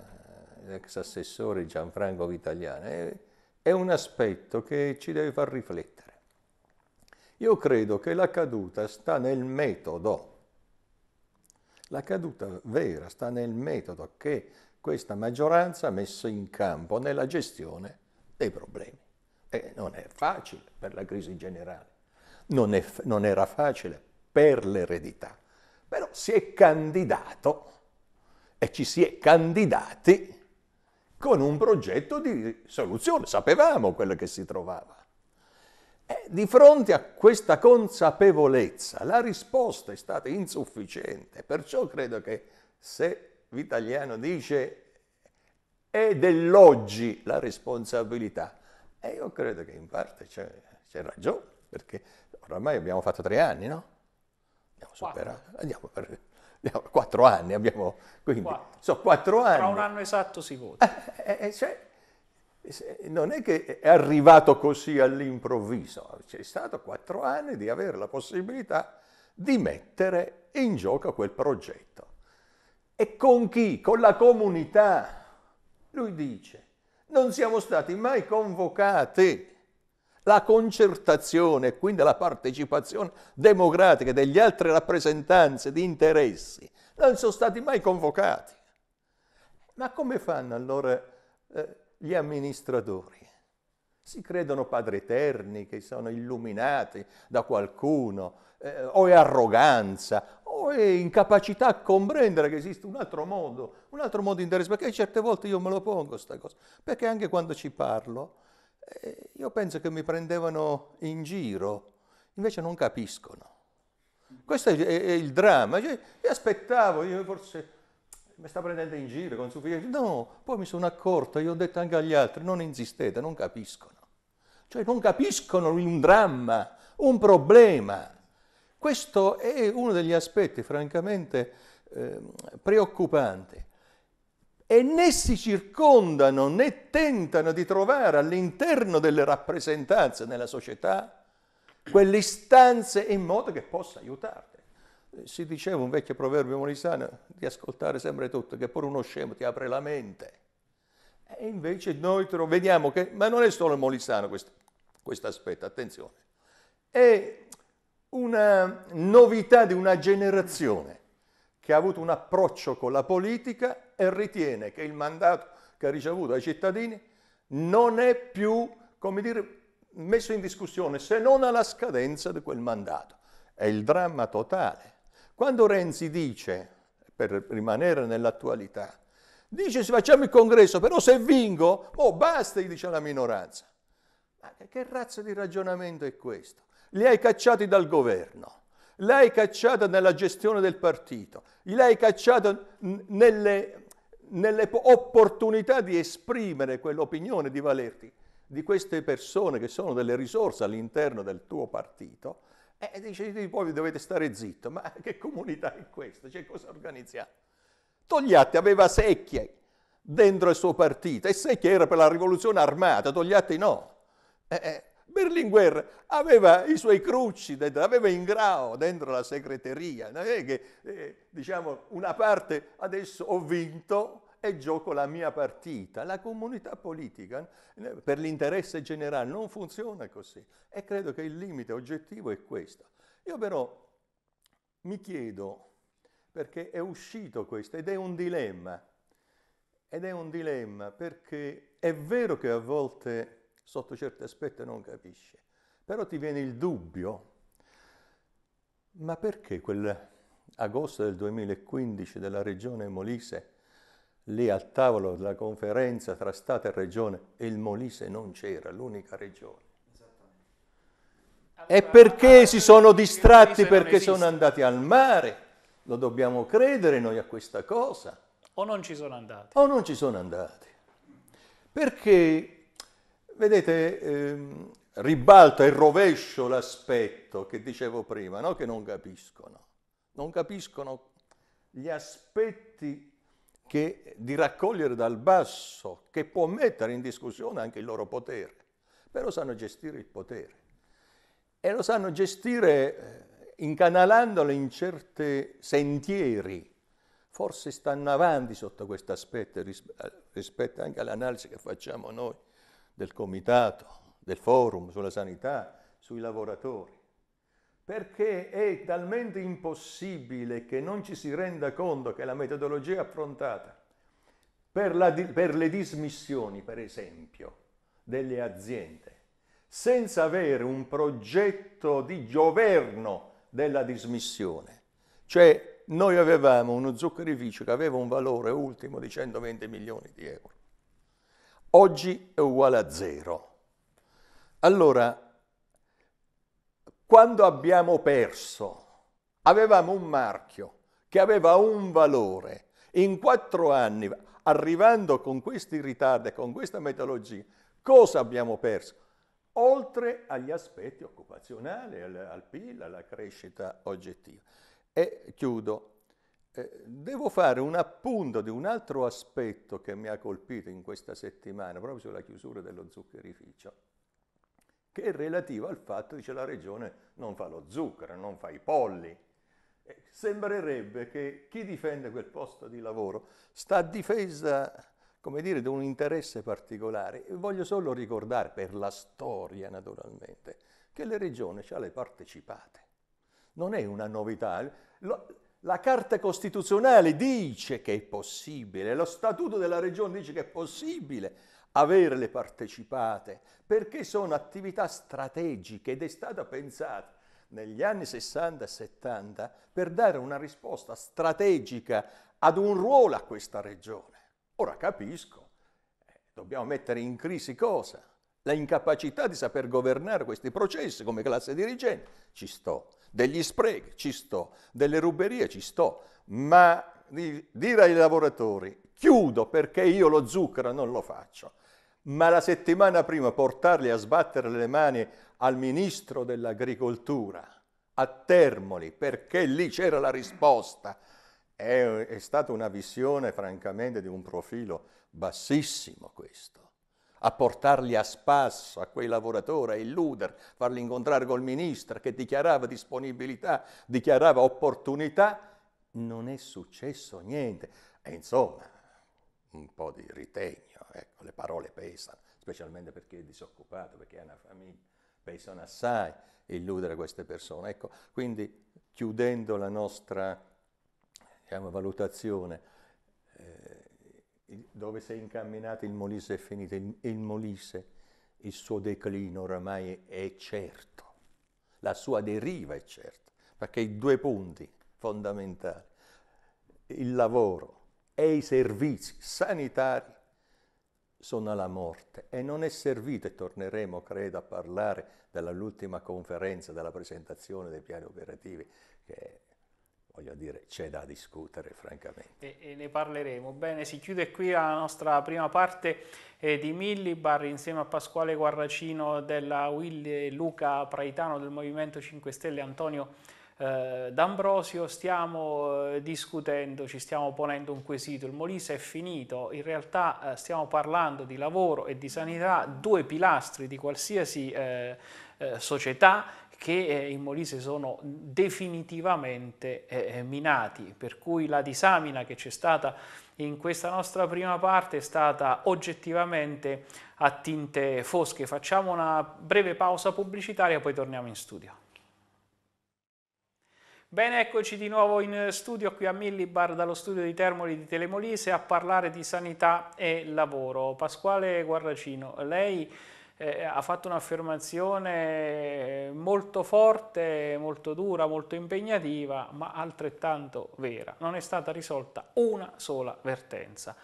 l'ex assessore Gianfranco Vitaliano è, è un aspetto che ci deve far riflettere. Io credo che la caduta sta nel metodo la caduta vera sta nel metodo che questa maggioranza ha messo in campo nella gestione dei problemi. E non è facile per la crisi generale, non, è, non era facile per l'eredità, però si è candidato e ci si è candidati con un progetto di soluzione, sapevamo quello che si trovava. Eh, di fronte a questa consapevolezza la risposta è stata insufficiente, perciò credo che se Vitaliano dice è dell'oggi la responsabilità, e io credo che in parte c'è, ragione, perché oramai abbiamo fatto tre anni, no? Abbiamo superato, andiamo per quattro anni abbiamo, quindi quattro. sono quattro anni. Tra un anno esatto si vota. Eh, eh, eh cioè, non è che è arrivato così all'improvviso, c'è stato quattro anni di avere la possibilità di mettere in gioco quel progetto. E con chi? Con la comunità. Lui dice, non siamo stati mai convocati. La concertazione, quindi la partecipazione democratica degli altri rappresentanze di interessi, non sono stati mai convocati. Ma come fanno allora eh, gli amministratori. Si credono padri eterni che sono illuminati da qualcuno, eh, o è arroganza, o è incapacità a comprendere che esiste un altro modo, un altro modo interesse, perché certe volte io me lo pongo questa cosa, perché anche quando ci parlo, eh, io penso che mi prendevano in giro, invece non capiscono. Questo è, è, è il dramma, cioè, io aspettavo, io forse mi sta prendendo in giro con sufficienza. No, poi mi sono accorto, io ho detto anche agli altri, non insistete, non capiscono. Cioè non capiscono un dramma, un problema. Questo è uno degli aspetti francamente eh, preoccupanti. E né si circondano né tentano di trovare all'interno delle rappresentanze nella società quelle istanze in modo che possa aiutarli. Si diceva un vecchio proverbio molisano di ascoltare sempre tutto, che pure uno scemo ti apre la mente. E invece noi vediamo che, ma non è solo il molisano questo, questo aspetto, attenzione, è una novità di una generazione che ha avuto un approccio con la politica e ritiene che il mandato che ha ricevuto dai cittadini non è più, come dire, messo in discussione se non alla scadenza di quel mandato. È il dramma totale. Quando Renzi dice, per rimanere nell'attualità, dice se facciamo il congresso, però se vingo, oh basta, gli dice la minoranza. Ma che razza di ragionamento è questo? Li hai cacciati dal governo, li hai cacciati nella gestione del partito, li hai cacciati nelle, nelle opportunità di esprimere quell'opinione, di valerti di queste persone che sono delle risorse all'interno del tuo partito e eh, eh, dice, poi dovete stare zitto, ma (laughs) che comunità è questa? Cioè, cosa organizziamo? Togliatti aveva secchie dentro il suo partito e secchie era per la rivoluzione armata, Togliatti no. Eh, eh Berlinguer aveva i suoi crucci, dentro, aveva Ingrao dentro la segreteria, non è che eh, diciamo una parte adesso ho vinto, e gioco la mia partita. La comunità politica eh, per l'interesse generale non funziona così e credo che il limite oggettivo è questo. Io però mi chiedo, perché è uscito questo ed è un dilemma, ed è un dilemma perché è vero che a volte sotto certi aspetti non capisce, però ti viene il dubbio, ma perché quell'agosto del 2015 della regione Molise lì al tavolo della conferenza tra Stato e Regione e il Molise non c'era, l'unica regione. Allora, e perché si sono distratti? Perché sono andati al mare. Lo dobbiamo credere noi a questa cosa. O non ci sono andati. O non ci sono andati. Perché, vedete, ehm, ribalta e rovescio l'aspetto che dicevo prima, no? che non capiscono. Non capiscono gli aspetti che, di raccogliere dal basso, che può mettere in discussione anche il loro potere, però sanno gestire il potere e lo sanno gestire eh, incanalandolo in certi sentieri. Forse stanno avanti sotto questo aspetto rispetto anche all'analisi che facciamo noi del comitato, del forum sulla sanità, sui lavoratori perché è talmente impossibile che non ci si renda conto che la metodologia affrontata per, la, per le dismissioni, per esempio, delle aziende, senza avere un progetto di governo della dismissione. Cioè noi avevamo uno zuccherificio che aveva un valore ultimo di 120 milioni di euro. Oggi è uguale a zero. Allora, quando abbiamo perso, avevamo un marchio che aveva un valore. In quattro anni, arrivando con questi ritardi, e con questa metodologia, cosa abbiamo perso? Oltre agli aspetti occupazionali, al, al PIL, alla crescita oggettiva. E chiudo. Eh, devo fare un appunto di un altro aspetto che mi ha colpito in questa settimana, proprio sulla chiusura dello zuccherificio che è relativa al fatto che la regione non fa lo zucchero, non fa i polli. E eh, sembrerebbe che chi difende quel posto di lavoro sta a difesa come dire, di un interesse particolare. E voglio solo ricordare, per la storia naturalmente, che le regioni ha cioè, le partecipate. Non è una novità. La Carta Costituzionale dice che è possibile, lo Statuto della Regione dice che è possibile averle partecipate, perché sono attività strategiche ed è stata pensata negli anni 60 e 70 per dare una risposta strategica ad un ruolo a questa regione. Ora capisco, eh, dobbiamo mettere in crisi cosa? La incapacità di saper governare questi processi come classe dirigente, ci sto, degli sprechi, ci sto, delle ruberie, ci sto, ma dire ai lavoratori chiudo perché io lo zucchero non lo faccio, ma la settimana prima portarli a sbattere le mani al ministro dell'agricoltura a Termoli, perché lì c'era la risposta, è, è stata una visione francamente di un profilo bassissimo questo. A portarli a spasso a quei lavoratori, a illuder, farli incontrare col ministro che dichiarava disponibilità, dichiarava opportunità, non è successo niente. E insomma, un po' di ritegno. Ecco, le parole pesano, specialmente per chi è disoccupato, perché ha una famiglia, pesano assai illudere queste persone. Ecco, quindi chiudendo la nostra diciamo, valutazione, eh, dove si è incamminato il Molise è finito, il, il Molise, il suo declino oramai è certo, la sua deriva è certa, perché i due punti fondamentali, il lavoro e i servizi sanitari sono alla morte e non è servito, e torneremo credo a parlare dell'ultima conferenza, della presentazione dei piani operativi, che voglio dire c'è da discutere francamente. E, e, ne parleremo. Bene, si chiude qui la nostra prima parte eh, di Millibar insieme a Pasquale Guarracino della Willy Luca Praitano del Movimento 5 Stelle Antonio eh, D'Ambrosio stiamo eh, discutendo, ci stiamo ponendo un quesito, il Molise è finito, in realtà eh, stiamo parlando di lavoro e di sanità, due pilastri di qualsiasi società che in Molise sono definitivamente minati, per cui la disamina che c'è stata in questa nostra prima parte è stata oggettivamente a tinte fosche. Facciamo una breve pausa pubblicitaria e poi torniamo in studio. Bene, eccoci di nuovo in studio qui a Millibar dallo studio di Termoli di Telemolise a parlare di sanità e lavoro. Pasquale Guarracino, lei eh, ha fatto un'affermazione molto forte, molto dura, molto impegnativa, ma altrettanto vera. Non è stata risolta una sola vertenza.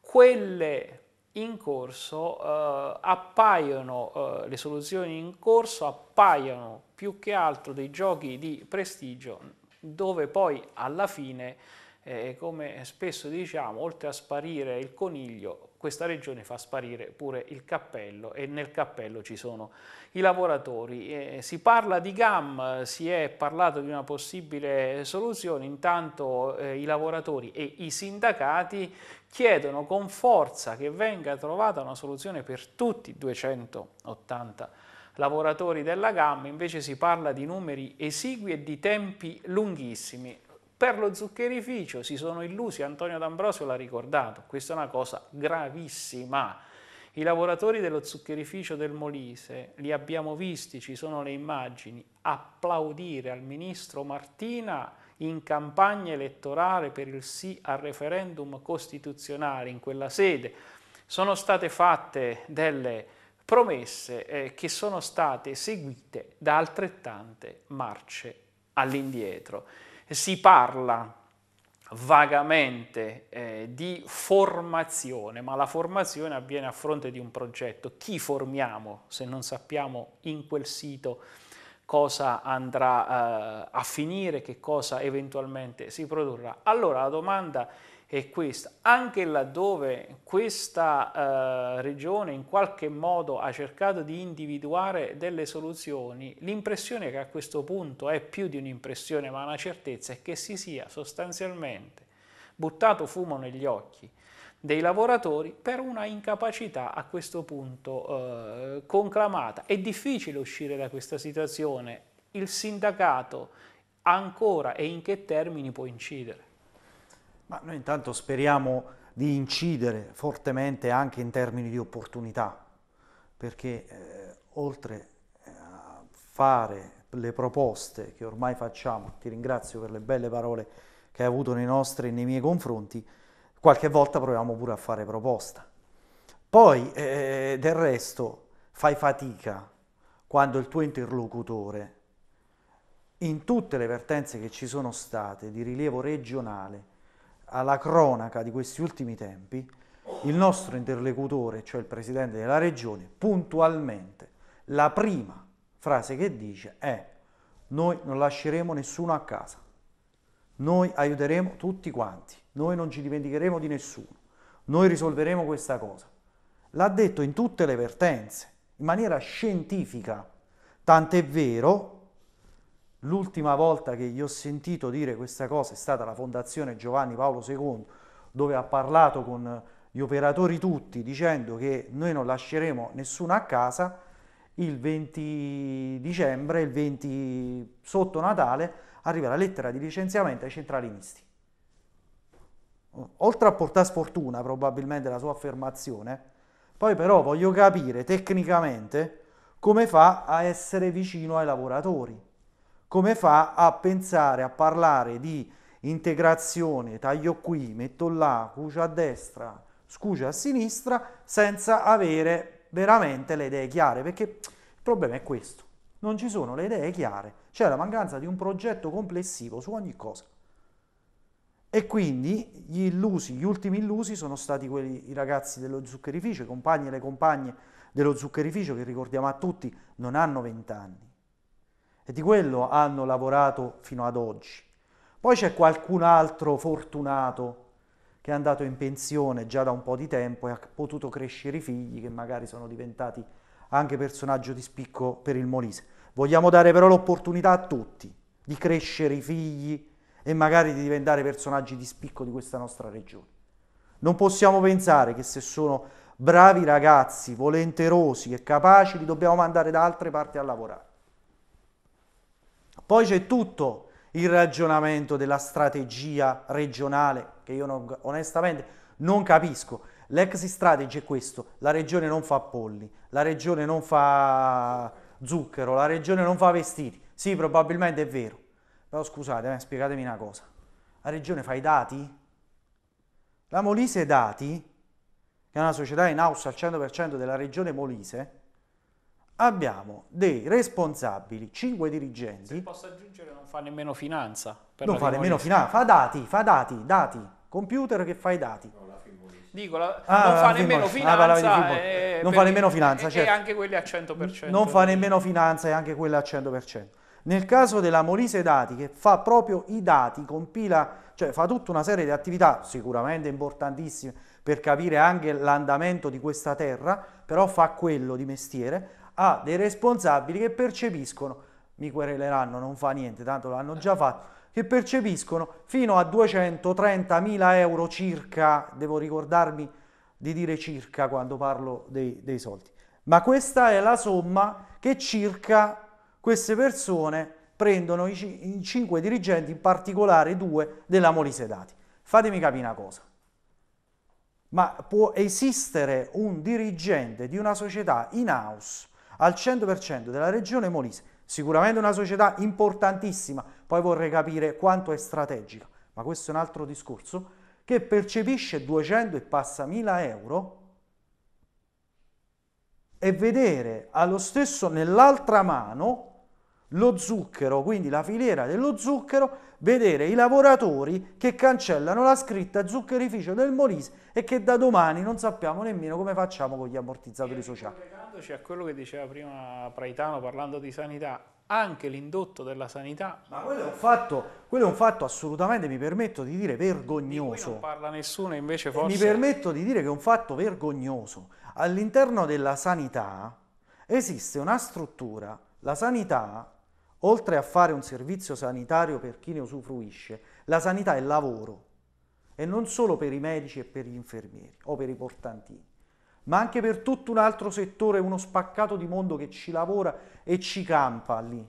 Quelle in corso eh, appaiono, eh, le soluzioni in corso appaiono più che altro dei giochi di prestigio dove poi alla fine, eh, come spesso diciamo, oltre a sparire il coniglio, questa regione fa sparire pure il cappello e nel cappello ci sono i lavoratori. Eh, si parla di GAM, si è parlato di una possibile soluzione, intanto eh, i lavoratori e i sindacati chiedono con forza che venga trovata una soluzione per tutti i 280 lavoratori della gamma, invece si parla di numeri esigui e di tempi lunghissimi. Per lo zuccherificio si sono illusi, Antonio D'Ambrosio l'ha ricordato, questa è una cosa gravissima. I lavoratori dello zuccherificio del Molise, li abbiamo visti, ci sono le immagini, applaudire al ministro Martina in campagna elettorale per il sì al referendum costituzionale in quella sede. Sono state fatte delle promesse eh, che sono state seguite da altrettante marce all'indietro. Si parla vagamente eh, di formazione, ma la formazione avviene a fronte di un progetto. Chi formiamo se non sappiamo in quel sito cosa andrà eh, a finire, che cosa eventualmente si produrrà. Allora la domanda è questa, anche laddove questa eh, regione in qualche modo ha cercato di individuare delle soluzioni, l'impressione che a questo punto è più di un'impressione ma una certezza è che si sia sostanzialmente buttato fumo negli occhi dei lavoratori per una incapacità a questo punto eh, conclamata. È difficile uscire da questa situazione, il sindacato ancora e in che termini può incidere? Ma noi intanto speriamo di incidere fortemente anche in termini di opportunità, perché eh, oltre eh, a fare le proposte che ormai facciamo, ti ringrazio per le belle parole che hai avuto nei nostri e nei miei confronti, qualche volta proviamo pure a fare proposta. Poi, eh, eh, del resto, fai fatica quando il tuo interlocutore, in tutte le vertenze che ci sono state di rilievo regionale, alla cronaca di questi ultimi tempi, il nostro interlocutore, cioè il presidente della regione, puntualmente la prima frase che dice è noi non lasceremo nessuno a casa, noi aiuteremo tutti quanti. Noi non ci dimenticheremo di nessuno. Noi risolveremo questa cosa. L'ha detto in tutte le vertenze, in maniera scientifica. Tant'è vero, l'ultima volta che gli ho sentito dire questa cosa è stata la Fondazione Giovanni Paolo II, dove ha parlato con gli operatori tutti dicendo che noi non lasceremo nessuno a casa il 20 dicembre, il 20 sotto Natale, arriva la lettera di licenziamento ai centralinisti oltre a portare sfortuna probabilmente la sua affermazione, poi però voglio capire tecnicamente come fa a essere vicino ai lavoratori, come fa a pensare, a parlare di integrazione, taglio qui, metto là, cucio a destra, scucio a sinistra, senza avere veramente le idee chiare, perché il problema è questo, non ci sono le idee chiare, c'è la mancanza di un progetto complessivo su ogni cosa. E quindi gli illusi, gli ultimi illusi sono stati quelli, i ragazzi dello zuccherificio, i compagni e le compagne dello zuccherificio che ricordiamo a tutti non hanno vent'anni e di quello hanno lavorato fino ad oggi. Poi c'è qualcun altro fortunato che è andato in pensione già da un po' di tempo e ha potuto crescere i figli che magari sono diventati anche personaggio di spicco per il Molise. Vogliamo dare però l'opportunità a tutti di crescere i figli, e magari di diventare personaggi di spicco di questa nostra regione. Non possiamo pensare che se sono bravi ragazzi, volenterosi e capaci, li dobbiamo mandare da altre parti a lavorare. Poi c'è tutto il ragionamento della strategia regionale, che io non, onestamente non capisco. L'ex strategy è questo, la regione non fa polli, la regione non fa zucchero, la regione non fa vestiti. Sì, probabilmente è vero, però scusate, eh, spiegatemi una cosa. La regione fa i dati? La Molise Dati, che è una società in house al 100% della regione Molise, abbiamo dei responsabili, 5 dirigenti. Se posso aggiungere, non fa nemmeno finanza. non fa nemmeno finanza, fa dati, fa dati, dati, computer che fa i dati. Dico, la, ah, non fa nemmeno ah, finanza. Ah, eh, non fa nemmeno finanza, certo. E anche quelli a 100%. Non fa nemmeno finanza e anche quelli a 100%. Nel caso della Molise Dati, che fa proprio i dati, compila, cioè fa tutta una serie di attività sicuramente importantissime per capire anche l'andamento di questa terra, però fa quello di mestiere, ha dei responsabili che percepiscono, mi quereleranno, non fa niente, tanto l'hanno già fatto, che percepiscono fino a 230.000 euro circa, devo ricordarmi di dire circa quando parlo dei, dei soldi, ma questa è la somma che circa queste persone prendono i cinque dirigenti, in particolare due della Molise Dati. Fatemi capire una cosa. Ma può esistere un dirigente di una società in house al 100% della regione Molise? Sicuramente una società importantissima, poi vorrei capire quanto è strategica, ma questo è un altro discorso, che percepisce 200 e passa 1000 euro e vedere allo stesso nell'altra mano lo zucchero, quindi la filiera dello zucchero, vedere i lavoratori che cancellano la scritta zuccherificio del Molise e che da domani non sappiamo nemmeno come facciamo con gli ammortizzatori eh, sociali. Collegandoci a quello che diceva prima Praitano parlando di sanità, anche l'indotto della sanità. Ma quello è un fatto, quello è un fatto assolutamente, mi permetto di dire, vergognoso. Di non parla nessuno invece forse... Mi permetto di dire che è un fatto vergognoso. All'interno della sanità esiste una struttura, la sanità Oltre a fare un servizio sanitario per chi ne usufruisce, la sanità è lavoro e non solo per i medici e per gli infermieri o per i portantini, ma anche per tutto un altro settore, uno spaccato di mondo che ci lavora e ci campa lì.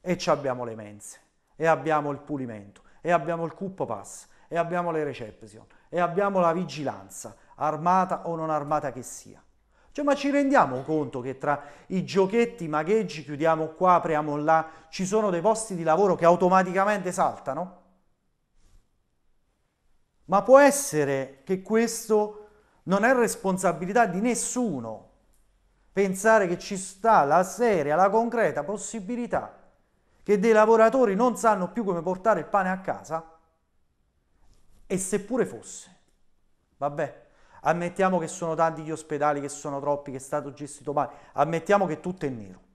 E ci abbiamo le mense, e abbiamo il pulimento, e abbiamo il cup pass, e abbiamo le reception, e abbiamo la vigilanza, armata o non armata che sia. Cioè, ma ci rendiamo conto che tra i giochetti, i magheggi, chiudiamo qua, apriamo là, ci sono dei posti di lavoro che automaticamente saltano? Ma può essere che questo non è responsabilità di nessuno pensare che ci sta la seria, la concreta possibilità che dei lavoratori non sanno più come portare il pane a casa? E seppure fosse, vabbè, Ammettiamo che sono tanti gli ospedali, che sono troppi, che è stato gestito male. Ammettiamo che tutto è nero.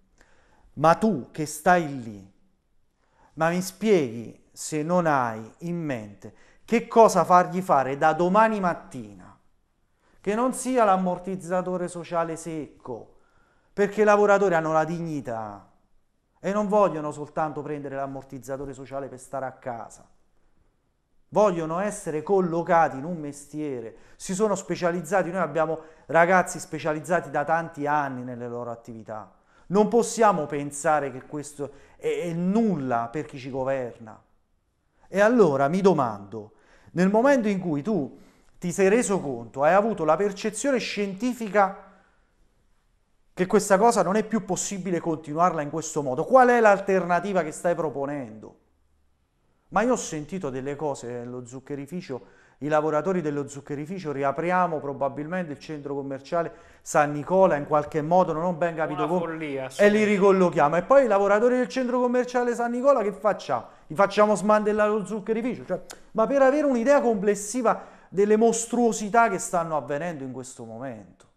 Ma tu che stai lì, ma mi spieghi se non hai in mente che cosa fargli fare da domani mattina, che non sia l'ammortizzatore sociale secco, perché i lavoratori hanno la dignità e non vogliono soltanto prendere l'ammortizzatore sociale per stare a casa vogliono essere collocati in un mestiere, si sono specializzati, noi abbiamo ragazzi specializzati da tanti anni nelle loro attività. Non possiamo pensare che questo è, è nulla per chi ci governa. E allora mi domando, nel momento in cui tu ti sei reso conto, hai avuto la percezione scientifica che questa cosa non è più possibile continuarla in questo modo, qual è l'alternativa che stai proponendo? Ma io ho sentito delle cose nello zuccherificio, i lavoratori dello zuccherificio riapriamo probabilmente il centro commerciale San Nicola in qualche modo, non ho ben capito come, e li ricollochiamo. E poi i lavoratori del centro commerciale San Nicola che facciamo? Gli facciamo smantellare lo zuccherificio? Cioè, ma per avere un'idea complessiva delle mostruosità che stanno avvenendo in questo momento.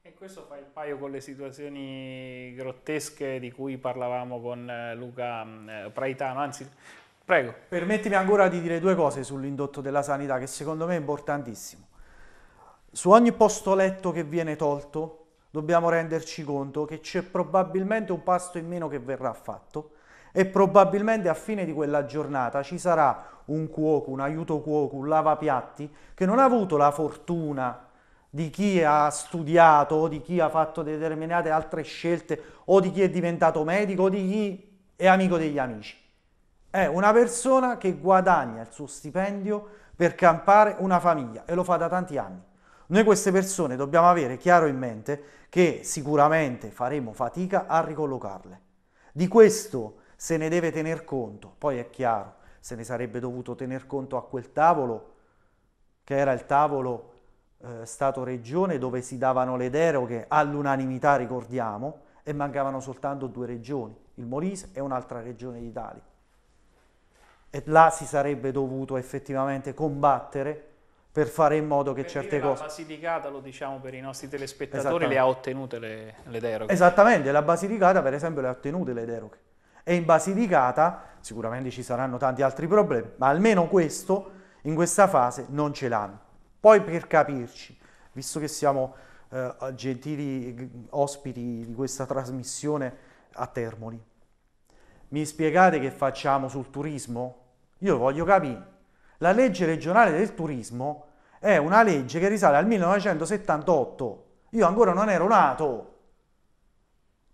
E questo fa il paio con le situazioni grottesche di cui parlavamo con eh, Luca mm, eh, Praitano, anzi Prego. Permettimi ancora di dire due cose sull'indotto della sanità che secondo me è importantissimo. Su ogni posto letto che viene tolto dobbiamo renderci conto che c'è probabilmente un pasto in meno che verrà fatto e probabilmente a fine di quella giornata ci sarà un cuoco, un aiuto cuoco, un lavapiatti che non ha avuto la fortuna di chi ha studiato, di chi ha fatto determinate altre scelte o di chi è diventato medico o di chi è amico degli amici è una persona che guadagna il suo stipendio per campare una famiglia e lo fa da tanti anni. Noi queste persone dobbiamo avere chiaro in mente che sicuramente faremo fatica a ricollocarle. Di questo se ne deve tener conto, poi è chiaro, se ne sarebbe dovuto tener conto a quel tavolo, che era il tavolo eh, Stato-Regione dove si davano le deroghe all'unanimità, ricordiamo, e mancavano soltanto due regioni, il Molise e un'altra regione d'Italia e là si sarebbe dovuto effettivamente combattere per fare in modo che per certe dire, cose... La Basilicata, lo diciamo per i nostri telespettatori, le ha ottenute le, le deroghe. Esattamente, la Basilicata per esempio le ha ottenute le deroghe. E in Basilicata sicuramente ci saranno tanti altri problemi, ma almeno questo in questa fase non ce l'hanno. Poi per capirci, visto che siamo eh, gentili ospiti di questa trasmissione a Termoli, mi spiegate che facciamo sul turismo? Io voglio capire, la legge regionale del turismo è una legge che risale al 1978. Io ancora non ero nato.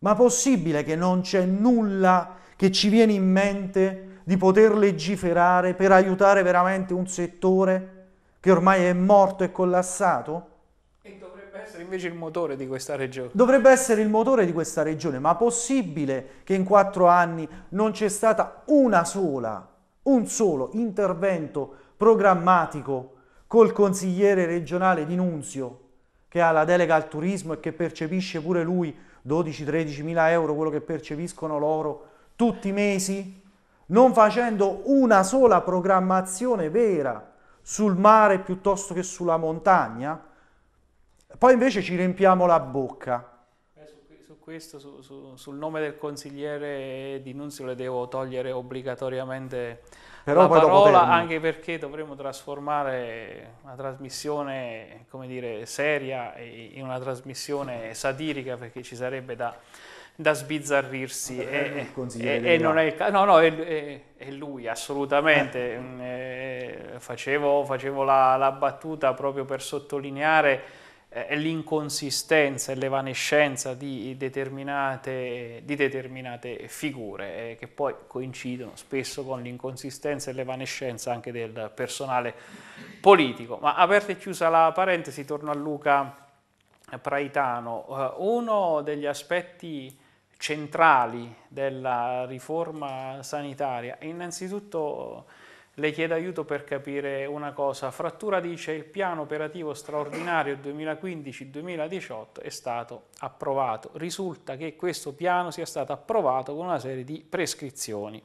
Ma possibile che non c'è nulla che ci viene in mente di poter legiferare per aiutare veramente un settore che ormai è morto e collassato? E dovrebbe essere invece il motore di questa regione. Dovrebbe essere il motore di questa regione, ma possibile che in quattro anni non c'è stata una sola un solo intervento programmatico col consigliere regionale di Nunzio, che ha la delega al turismo e che percepisce pure lui 12-13 mila euro, quello che percepiscono loro tutti i mesi, non facendo una sola programmazione vera sul mare piuttosto che sulla montagna, poi invece ci riempiamo la bocca questo, su, su, sul nome del consigliere di Nunzio le devo togliere obbligatoriamente Però la parola, anche perché dovremmo trasformare una trasmissione, come dire, seria in una trasmissione satirica, perché ci sarebbe da, da sbizzarrirsi. Eh, e, eh, eh, e, e, non è il caso, no, no, è, è, è lui, assolutamente. Eh. Mm, eh, facevo, facevo la, la battuta proprio per sottolineare eh, l'inconsistenza e l'evanescenza di determinate, di determinate figure eh, che poi coincidono spesso con l'inconsistenza e l'evanescenza anche del personale politico. Ma aperta e chiusa la parentesi, torno a Luca Praitano. Eh, uno degli aspetti centrali della riforma sanitaria è innanzitutto le chiede aiuto per capire una cosa. Frattura dice il piano operativo straordinario 2015-2018 è stato approvato. Risulta che questo piano sia stato approvato con una serie di prescrizioni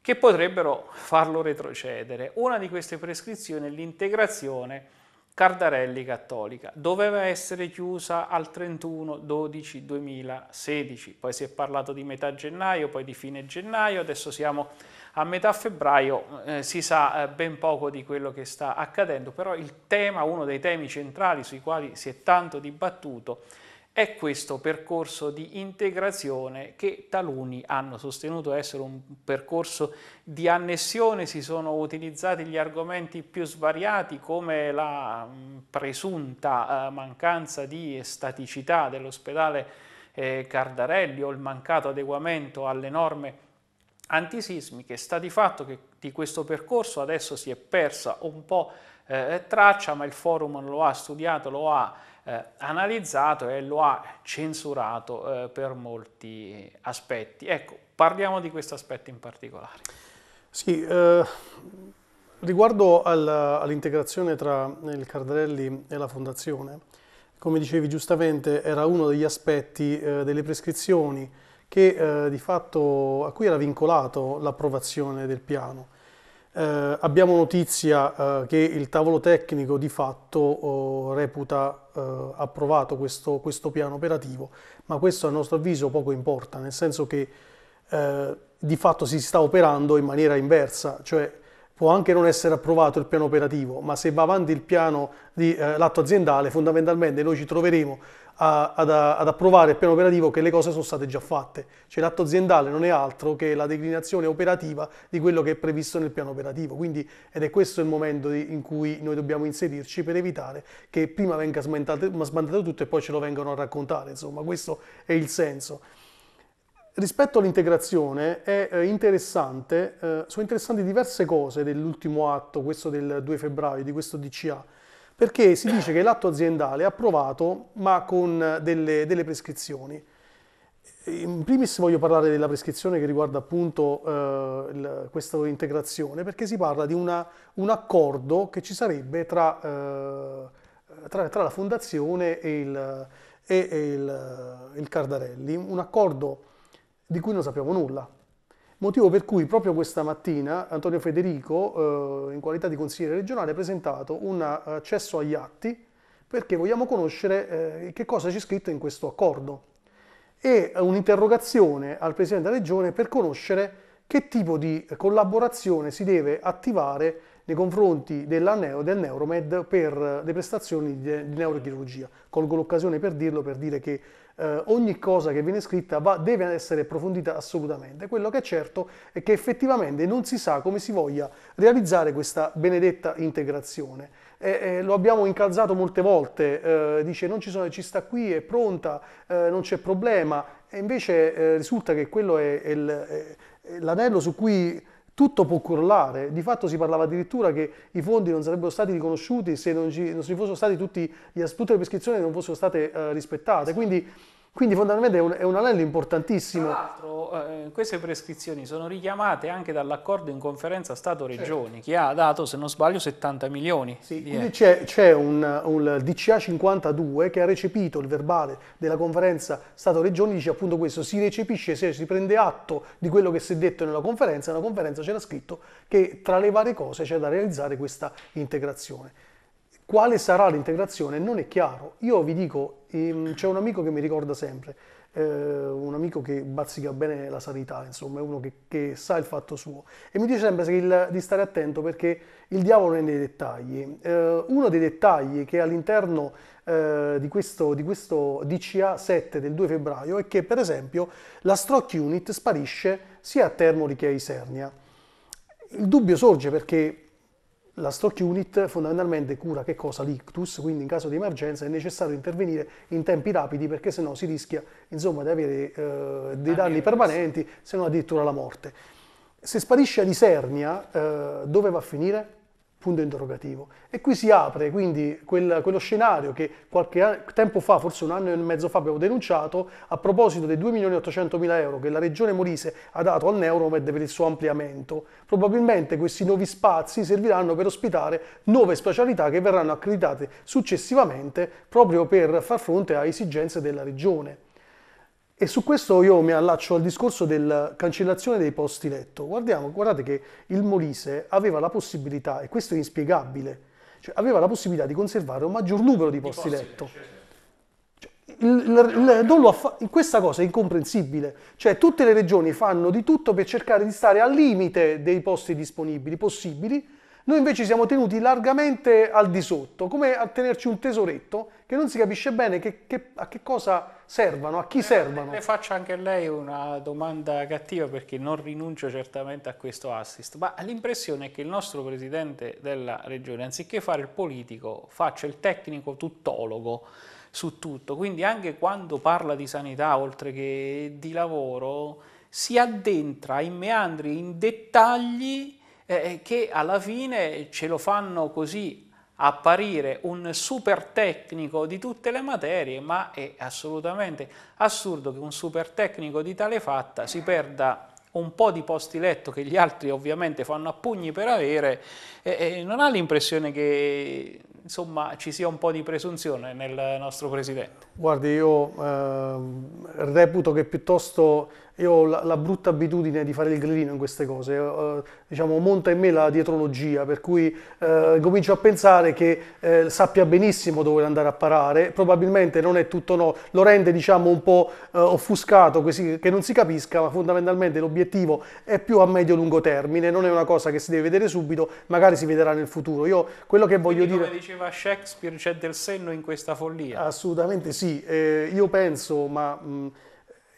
che potrebbero farlo retrocedere. Una di queste prescrizioni è l'integrazione Cardarelli Cattolica. Doveva essere chiusa al 31 12 2016, poi si è parlato di metà gennaio, poi di fine gennaio, adesso siamo a metà febbraio eh, si sa eh, ben poco di quello che sta accadendo, però il tema, uno dei temi centrali sui quali si è tanto dibattuto, è questo percorso di integrazione che taluni hanno sostenuto essere un percorso di annessione, si sono utilizzati gli argomenti più svariati come la mm, presunta eh, mancanza di staticità dell'ospedale eh, Cardarelli o il mancato adeguamento alle norme antisismiche, sta di fatto che di questo percorso adesso si è persa un po' eh, traccia, ma il forum lo ha studiato, lo ha eh, analizzato e lo ha censurato eh, per molti aspetti. Ecco, parliamo di questo aspetto in particolare. Sì, eh, riguardo all'integrazione tra il Cardarelli e la Fondazione, come dicevi giustamente, era uno degli aspetti eh, delle prescrizioni che eh, di fatto a cui era vincolato l'approvazione del piano. Eh, abbiamo notizia eh, che il tavolo tecnico di fatto oh, reputa eh, approvato questo, questo, piano operativo, ma questo a nostro avviso poco importa, nel senso che eh, di fatto si sta operando in maniera inversa, cioè può anche non essere approvato il piano operativo, ma se va avanti il piano di eh, l'atto aziendale, fondamentalmente noi ci troveremo a, ad, ad, approvare il piano operativo che le cose sono state già fatte. Cioè l'atto aziendale non è altro che la declinazione operativa di quello che è previsto nel piano operativo. Quindi ed è questo il momento di, in cui noi dobbiamo inserirci per evitare che prima venga smantato tutto e poi ce lo vengano a raccontare. Insomma, questo è il senso. Rispetto all'integrazione è eh, interessante, eh, sono interessanti diverse cose dell'ultimo atto, questo del 2 febbraio, di questo DCA, perché si dice che l'atto aziendale è approvato ma con delle, delle prescrizioni. In primis voglio parlare della prescrizione che riguarda appunto eh, questa integrazione, perché si parla di una, un accordo che ci sarebbe tra, eh, tra, tra la fondazione e il, e, e il, il Cardarelli, un accordo di cui non sappiamo nulla. Motivo per cui proprio questa mattina Antonio Federico, eh, in qualità di consigliere regionale, ha presentato un eh, accesso agli atti perché vogliamo conoscere eh, che cosa c'è scritto in questo accordo e un'interrogazione al Presidente della Regione per conoscere che tipo di collaborazione si deve attivare nei confronti dell'ANEO e del Neuromed per eh, le prestazioni di neurochirurgia. Colgo l'occasione per dirlo, per dire che eh, ogni cosa che viene scritta va, deve essere approfondita assolutamente. Quello che è certo è che effettivamente non si sa come si voglia realizzare questa benedetta integrazione. E, e lo abbiamo incalzato molte volte, eh, dice non ci, sono, ci sta qui, è pronta, eh, non c'è problema, e invece eh, risulta che quello è, è l'anello su cui tutto può crollare. Di fatto si parlava addirittura che i fondi non sarebbero stati riconosciuti se non ci, non ci fossero stati tutti gli, tutte le prescrizioni non fossero state eh, rispettate. Quindi quindi fondamentalmente è un, anello importantissimo. Tra l'altro eh, queste prescrizioni sono richiamate anche dall'accordo in conferenza Stato-Regioni certo. che ha dato, se non sbaglio, 70 milioni. Sì, quindi c'è, un, un DCA 52 che ha recepito il verbale della conferenza Stato-Regioni, dice appunto questo, si recepisce, se si prende atto di quello che si è detto nella conferenza, nella conferenza c'era scritto che tra le varie cose c'è da realizzare questa integrazione. Quale sarà l'integrazione non è chiaro. Io vi dico Mm, c'è un amico che mi ricorda sempre, eh, un amico che bazzica bene la sanità, insomma, è uno che, che, sa il fatto suo. E mi dice sempre il, di stare attento perché il diavolo è nei dettagli. Eh, uno dei dettagli che all'interno eh, di, questo, di questo DCA 7 del 2 febbraio è che, per esempio, la stroke unit sparisce sia a Termoli che a Isernia. Il dubbio sorge perché la stock unit fondamentalmente cura che cosa? L'ictus, quindi in caso di emergenza è necessario intervenire in tempi rapidi perché sennò si rischia insomma, di avere eh, dei ah, danni permanenti, se non addirittura la morte. Se sparisce Lisernia, eh, dove va a finire? punto interrogativo. E qui si apre quindi quel, quello scenario che qualche tempo fa, forse un anno e mezzo fa, abbiamo denunciato a proposito dei 2.800.000 euro che la regione Molise ha dato al Neuromed per il suo ampliamento. Probabilmente questi nuovi spazi serviranno per ospitare nuove specialità che verranno accreditate successivamente proprio per far fronte a esigenze della regione. E su questo io mi allaccio al discorso della cancellazione dei posti letto. Guardiamo, guardate che il Molise aveva la possibilità, e questo è inspiegabile, cioè aveva la possibilità di conservare un maggior numero di posti, di posti letto. Certo. Cioè, il, il, il, affa- questa cosa è incomprensibile, cioè tutte le regioni fanno di tutto per cercare di stare al limite dei posti disponibili possibili, noi invece siamo tenuti largamente al di sotto, come a tenerci un tesoretto che non si capisce bene che, che, a che cosa servano, a chi servono? Le faccio anche a lei una domanda cattiva perché non rinuncio certamente a questo assist, ma l'impressione è che il nostro presidente della regione, anziché fare il politico, faccia il tecnico tuttologo su tutto, quindi anche quando parla di sanità oltre che di lavoro si addentra in meandri, in dettagli eh, eh che alla fine ce lo fanno così apparire un super tecnico di tutte le materie, ma è assolutamente assurdo che un super tecnico di tale fatta si perda un po' di posti letto che gli altri ovviamente fanno a pugni per avere, e, e non ha l'impressione che insomma, ci sia un po' di presunzione nel nostro Presidente? Guardi, io eh, reputo che piuttosto io ho la, la brutta abitudine di fare il grillino in queste cose, eh, eh, diciamo monta in me la dietrologia, per cui eh, comincio a pensare che eh, sappia benissimo dove andare a parare, probabilmente non è tutto no, lo rende diciamo un po' eh, offuscato, così che non si capisca, ma fondamentalmente l'obiettivo è più a medio-lungo termine, non è una cosa che si deve vedere subito, magari si vedrà nel futuro. Io quello che voglio Quindi, dire... Come diceva Shakespeare, c'è del senno in questa follia. Assolutamente sì, eh, io penso, ma... Mh,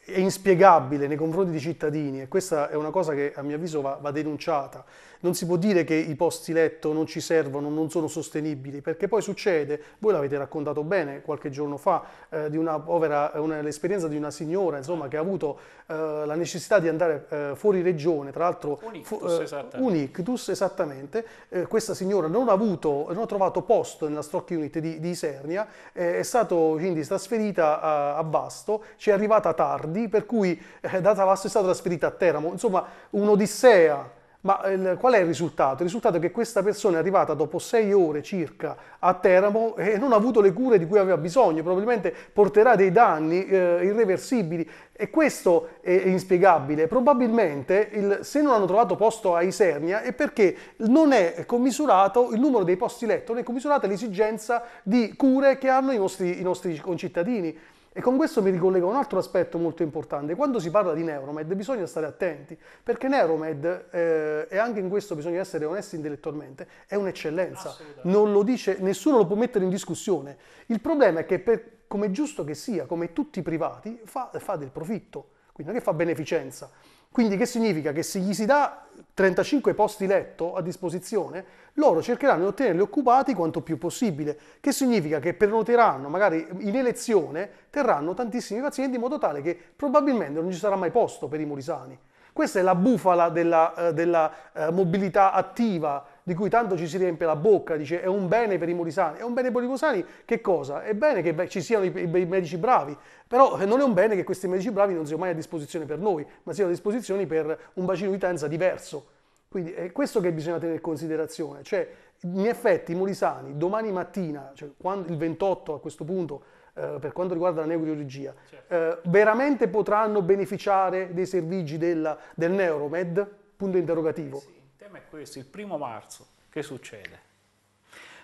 è inspiegabile nei confronti dei cittadini e questa è una cosa che a mio avviso va, va denunciata. Non si può dire che i posti letto non ci servono, non sono sostenibili, perché poi succede, voi l'avete raccontato bene qualche giorno fa, eh, di una povera, eh, una, l'esperienza di una signora insomma, che ha avuto eh, la necessità di andare eh, fuori regione, tra l'altro un ictus, eh, esattamente. Un ictus, esattamente. Eh, questa signora non ha, avuto, non ha, trovato posto nella stock unit di, di Isernia, è stata quindi trasferita a, a, Basto, ci è arrivata tardi, per cui da Vasto è stata trasferita a Teramo, insomma un'odissea ma eh, il, qual è il risultato? Il risultato è che questa persona è arrivata dopo sei ore circa a Teramo e non ha avuto le cure di cui aveva bisogno, probabilmente porterà dei danni eh, irreversibili e questo è inspiegabile. Probabilmente il, se non hanno trovato posto a Isernia è perché non è commisurato il numero dei posti letto, non è commisurata l'esigenza di cure che hanno i nostri, i nostri concittadini. E con questo mi ricollego a un altro aspetto molto importante. Quando si parla di Neuromed bisogna stare attenti, perché Neuromed, eh, e anche in questo bisogna essere onesti intellettualmente, è un'eccellenza. Non lo dice, nessuno lo può mettere in discussione. Il problema è che, per, come giusto che sia, come tutti i privati, fa, fa del profitto, quindi non è che fa beneficenza. Quindi che significa? Che se gli si dà 35 posti letto a disposizione, loro cercheranno di ottenerli occupati quanto più possibile, che significa che prenoteranno, magari in elezione, terranno tantissimi pazienti in modo tale che probabilmente non ci sarà mai posto per i morisani. Questa è la bufala della, eh, della eh, mobilità attiva di cui tanto ci si riempie la bocca, dice è un bene per i molisani, è un bene per i molisani che cosa? È bene che ci siano i, i, i medici bravi, però eh, non è un bene che questi medici bravi non siano mai a disposizione per noi, ma siano a disposizione per un bacino di utenza diverso. Quindi è questo che bisogna tenere in considerazione, cioè in effetti i molisani domani mattina, cioè quando, il 28 a questo punto, eh, per quanto riguarda la neurochirurgia, certo. eh, veramente potranno beneficiare dei servigi della, del Neuromed? Punto interrogativo. Sì problema è questo, il primo marzo che succede?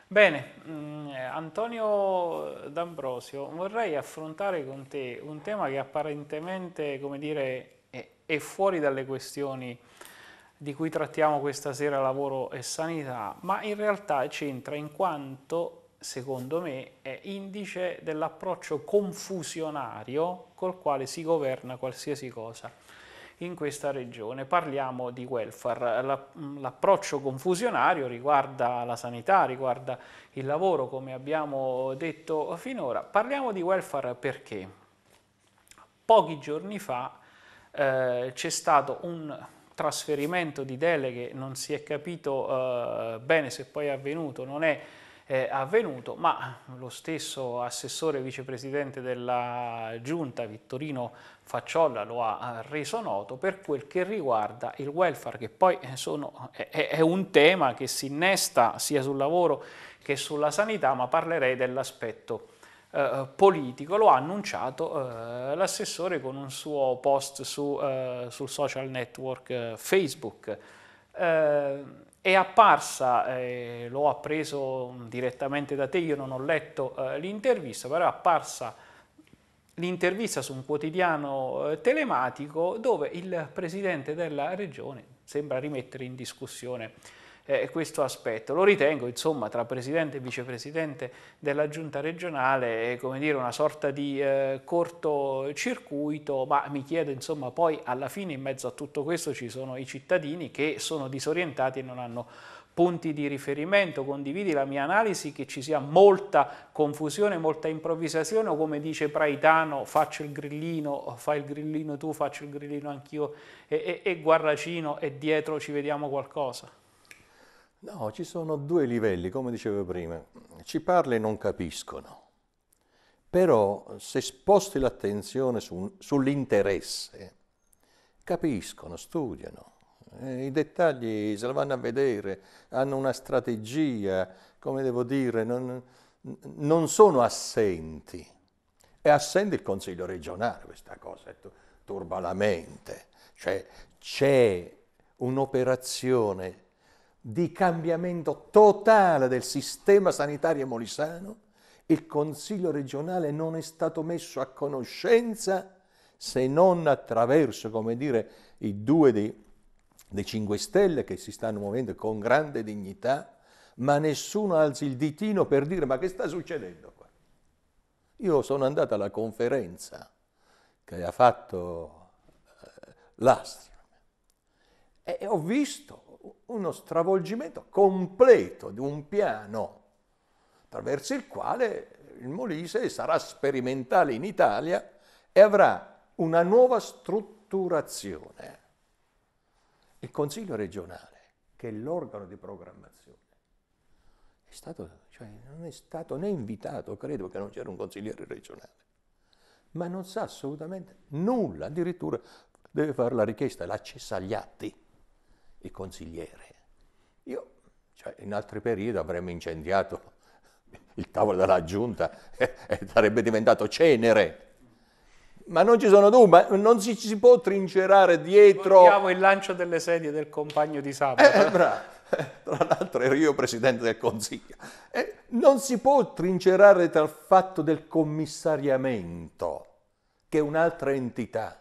Bene, mm, Antonio D'Ambrosio, vorrei affrontare con te un tema che apparentemente, come dire, è fuori dalle questioni di cui trattiamo questa sera lavoro e sanità, ma in realtà c'entra in quanto, secondo me, è indice dell'approccio confusionario col quale si governa qualsiasi cosa in questa regione. Parliamo di welfare, mm, l'approccio confusionario riguarda la sanità, riguarda il lavoro come abbiamo detto finora. Parliamo di welfare perché pochi giorni fa eh, c'è stato un trasferimento di deleghe, non si è capito eh, bene se poi è avvenuto, non è eh, avvenuto, ma lo stesso assessore vicepresidente della Giunta, Vittorino Facciolla, lo ha eh, reso noto per quel che riguarda il welfare, che poi eh, sono, è, è un tema che si innesta sia sul lavoro che sulla sanità, ma parlerei dell'aspetto eh, politico, lo ha annunciato eh, l'assessore con un suo post su, eh, sul social network eh, Facebook è apparsa, eh, l'ho appreso mm, direttamente da te, io non ho letto eh, l'intervista, però è apparsa l'intervista su un quotidiano eh, telematico dove il presidente della regione sembra rimettere in discussione eh, questo aspetto. Lo ritengo, insomma, tra Presidente e Vicepresidente della Giunta regionale, eh, come dire, una sorta di eh, cortocircuito, ma mi chiedo, insomma, poi alla fine in mezzo a tutto questo ci sono i cittadini che sono disorientati e non hanno punti di riferimento, condividi la mia analisi che ci sia molta confusione, molta improvvisazione o come dice Praitano faccio il grillino, fai il grillino tu, faccio il grillino anch'io e, e, e Guarracino e dietro ci vediamo qualcosa. No, ci sono due livelli, come dicevo prima. Ci parla e non capiscono. Però se sposti l'attenzione su, sull'interesse, capiscono, studiano. I dettagli se la vanno a vedere, hanno una strategia, come devo dire, non, non sono assenti. È assente il Consiglio regionale questa cosa, turba la mente. Cioè c'è un'operazione di cambiamento totale del sistema sanitario molisano, il Consiglio regionale non è stato messo a conoscenza se non attraverso, come dire, i due dei, dei 5 Stelle che si stanno muovendo con grande dignità, ma nessuno alzi il ditino per dire ma che sta succedendo qua? Io sono andato alla conferenza che ha fatto eh, l'Astro e ho visto uno stravolgimento completo di un piano attraverso il quale il Molise sarà sperimentale in Italia e avrà una nuova strutturazione. Il Consiglio regionale, che è l'organo di programmazione, è stato, cioè, non è stato né invitato, credo che non c'era un consigliere regionale, ma non sa assolutamente nulla, addirittura deve fare la richiesta, l'accesso agli atti il consigliere. Io, cioè, in altri periodi avremmo incendiato il tavolo della giunta e, e sarebbe diventato cenere. Ma non ci sono dubbi, non si, si, può trincerare dietro... Ricordiamo il lancio delle sedie del compagno di sabato. Eh, bra- eh, tra l'altro ero io presidente del Consiglio. Eh, non si può trincerare tra il fatto del commissariamento, che è un'altra entità.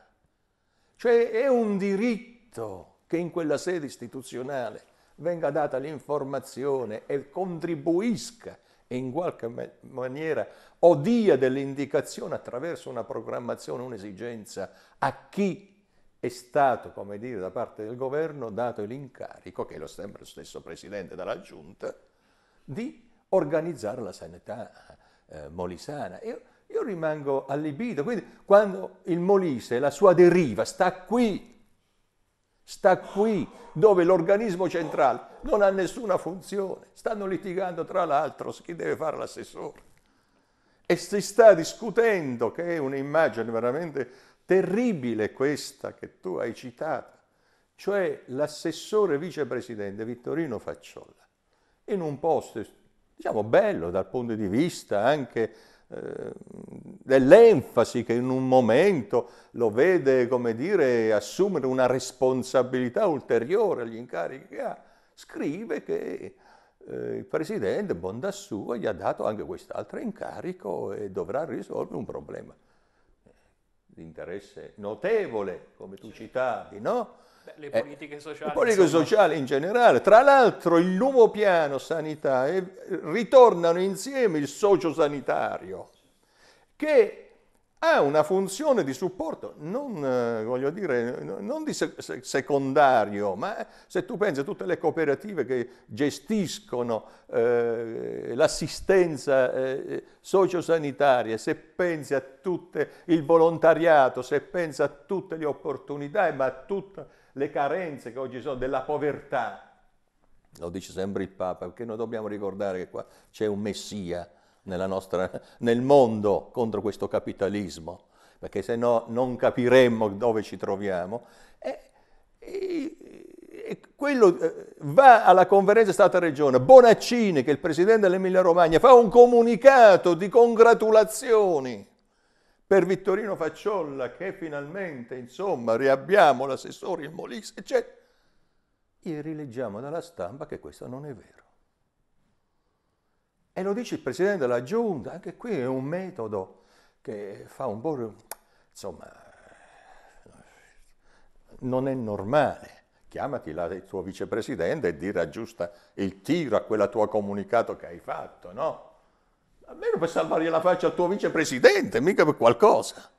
Cioè è un diritto che in quella sede istituzionale venga data l'informazione e contribuisca in qualche maniera o dia dell'indicazione attraverso una programmazione, un'esigenza a chi è stato, come dire, da parte del governo dato l'incarico, che è lo stesso presidente della giunta, di organizzare la sanità eh, molisana. Io, io rimango allibito, quindi quando il Molise, la sua deriva sta qui sta qui dove l'organismo centrale non ha nessuna funzione. Stanno litigando tra l'altro su chi deve fare l'assessore. E si sta discutendo, che è un'immagine veramente terribile questa che tu hai citato, cioè l'assessore vicepresidente Vittorino Facciolla, in un posto, diciamo, bello dal punto di vista anche dell'enfasi eh, che in un momento lo vede, come dire, assumere una responsabilità ulteriore agli incarichi che ha, scrive che eh, il Presidente, bontà gli ha dato anche quest'altro incarico e dovrà risolvere un problema di interesse notevole, come tu citavi, no? Beh, le eh, politiche sociali. Le politiche insomma. sociali in generale. Tra l'altro il nuovo piano sanità è, eh, ritornano insieme il sanitario che ha una funzione di supporto, non, eh, dire, non di secondario, ma eh, se tu pensi a tutte le cooperative che gestiscono eh, l'assistenza eh, sociosanitaria, se pensi a tutto il volontariato, se pensi a tutte le opportunità, ma a tutta le carenze che oggi sono, della povertà. Lo dice sempre il Papa, perché noi dobbiamo ricordare che qua c'è un messia nostra, nel mondo contro questo capitalismo, perché se no non capiremmo dove ci troviamo. E, e, e quello eh, va alla conferenza Stato-Regione, Bonaccini, che è il presidente dell'Emilia Romagna, fa un comunicato di congratulazioni per Vittorino Facciolla che finalmente, insomma, riabbiamo l'assessore, il Molise, eccetera. Ieri leggiamo dalla stampa che questo non è vero. E lo dice il Presidente della Giunta, anche qui è un metodo che fa un po'... insomma, non è normale chiamati la, il tuo vicepresidente e dire aggiusta il tiro a quella tua comunicato che hai fatto, no? almeno per salvare la faccia al tuo vicepresidente, mica per qualcosa.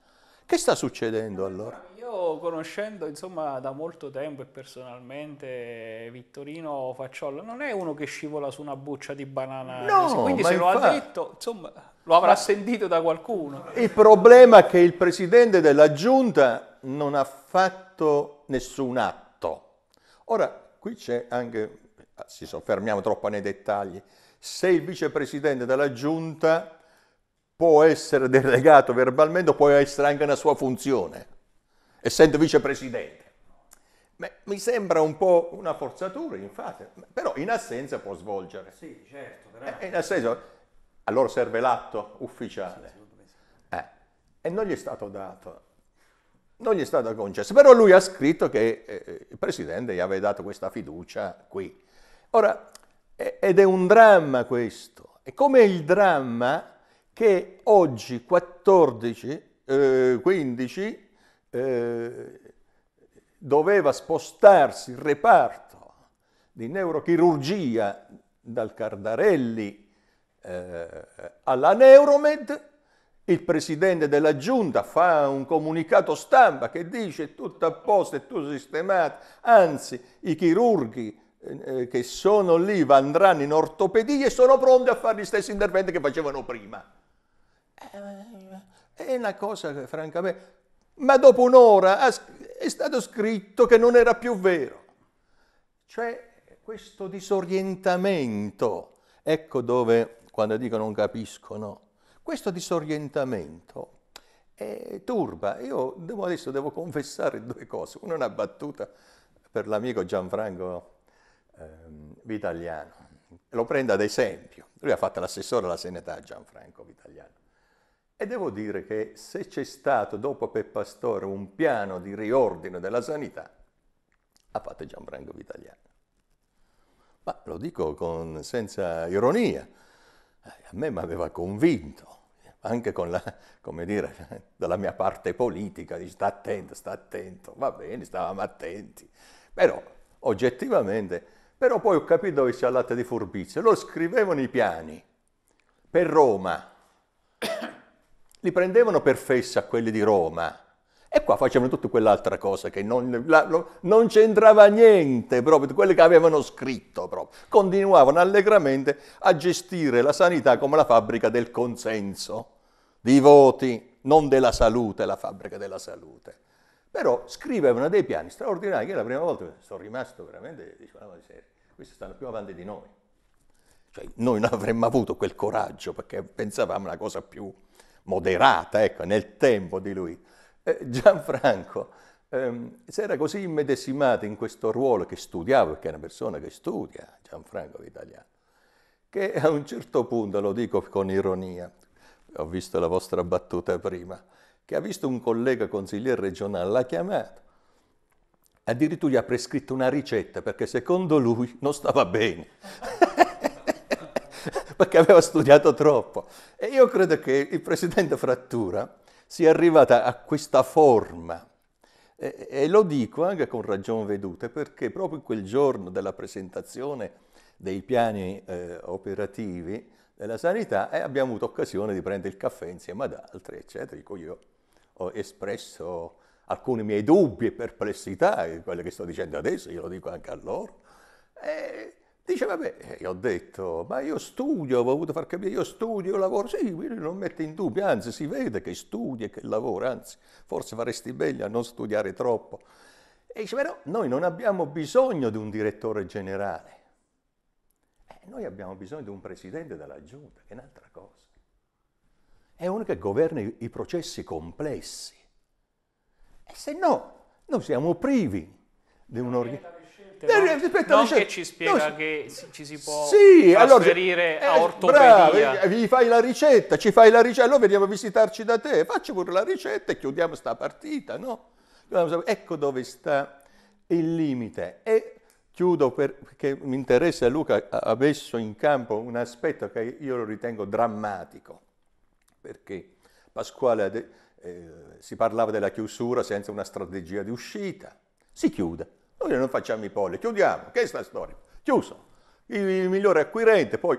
Che sta succedendo allora? Io conoscendo insomma da molto tempo e personalmente Vittorino Facciolo non è uno che scivola su una buccia di banana, no, quindi se lo ha detto insomma lo avrà ma... sentito da qualcuno. Il problema è che il presidente della giunta non ha fatto nessun atto. Ora qui c'è anche, ah, si soffermiamo troppo nei dettagli, se il vicepresidente della giunta può essere delegato verbalmente o può essere anche una sua funzione, essendo vicepresidente. Beh, mi sembra un po' una forzatura, infatti, però in assenza può svolgere. Sì, certo, eh, in assenza, allora serve l'atto ufficiale. Sì, eh, e non gli è stato dato non gli è stata concessa, però lui ha scritto che eh, il Presidente gli aveva dato questa fiducia qui. Ora, ed è un dramma questo. È come il dramma che oggi 14, eh, 15, eh, doveva spostarsi il reparto di neurochirurgia dal Cardarelli eh, alla Neuromed, il presidente della giunta fa un comunicato stampa che dice tutto a posto, è tutto sistemato, anzi i chirurghi eh, eh, che sono lì, andranno in ortopedia e sono pronti a fare gli stessi interventi che facevano prima. Eh, è una cosa che francamente... Ma dopo un'ora è stato scritto che non era più vero. Cioè questo disorientamento, ecco dove quando dico non capiscono, questo disorientamento eh, turba. Io devo, adesso devo confessare due cose. Una è una battuta per l'amico Gianfranco ehm, Vitaliano. Lo prendo ad esempio. Lui ha fatto l'assessore alla sanità Gianfranco Vitaliano. E devo dire che se c'è stato dopo Peppa Store un piano di riordino della sanità, ha fatto Gianfranco Vitaliano. Ma lo dico con, senza ironia, eh, a me mi aveva convinto, anche con la, come dire, dalla mia parte politica, di sta attento, sta attento, va bene, stavamo attenti, però oggettivamente però poi ho capito dove c'è il di furbizia. Lo scrivevano i piani per Roma. Li prendevano per fessa quelli di Roma. E qua facevano tutta quell'altra cosa che non, la, non c'entrava niente proprio, quelli che avevano scritto proprio. Continuavano allegramente a gestire la sanità come la fabbrica del consenso, di voti, non della salute, la fabbrica della salute. Però scrivevano dei piani straordinari, che la prima volta sono rimasto veramente, dicevamo di serie. Questi stanno più avanti di noi. Cioè, noi non avremmo avuto quel coraggio perché pensavamo una cosa più moderata, ecco, nel tempo di lui. Eh, Gianfranco ehm, si era così immedesimato in questo ruolo che studiava, perché è una persona che studia, Gianfranco l'italiano, che a un certo punto, lo dico con ironia, ho visto la vostra battuta prima, che ha visto un collega consigliere regionale, l'ha chiamato addirittura gli ha prescritto una ricetta perché secondo lui non stava bene, (laughs) perché aveva studiato troppo. E io credo che il presidente Frattura sia arrivato a questa forma. E, e lo dico anche con ragione veduta, perché proprio quel giorno della presentazione dei piani eh, operativi della sanità eh, abbiamo avuto occasione di prendere il caffè insieme ad altri, eccetera. Dico io ho espresso alcuni miei dubbi e perplessità, e quelle che sto dicendo adesso, glielo dico anche a loro. E dice, vabbè, io ho detto, ma io studio, ho voluto far capire, io studio, io lavoro. Sì, non mette in dubbio, anzi si vede che studia e che lavora, anzi forse faresti meglio a non studiare troppo. E dice, però noi non abbiamo bisogno di un direttore generale, eh, noi abbiamo bisogno di un presidente della giunta, che è un'altra cosa. È uno che governa i processi complessi e eh, se no, noi siamo privi di un'organizzazione. Eh, non che ci spiega no, che ci si può sì, trasferire allora, a eh, ortopedia. Bravo, vi fai la ricetta, ci fai la ricetta, allora veniamo a visitarci da te, facci pure la ricetta e chiudiamo sta partita, no? Ecco dove sta il limite. E chiudo per, perché mi interessa Luca ha messo in campo un aspetto che io lo ritengo drammatico, perché Pasquale ha detto eh, si parlava della chiusura senza una strategia di uscita, si chiude. Noi non facciamo i polli, chiudiamo, che è sta storia? Chiuso. Il, il migliore acquirente, poi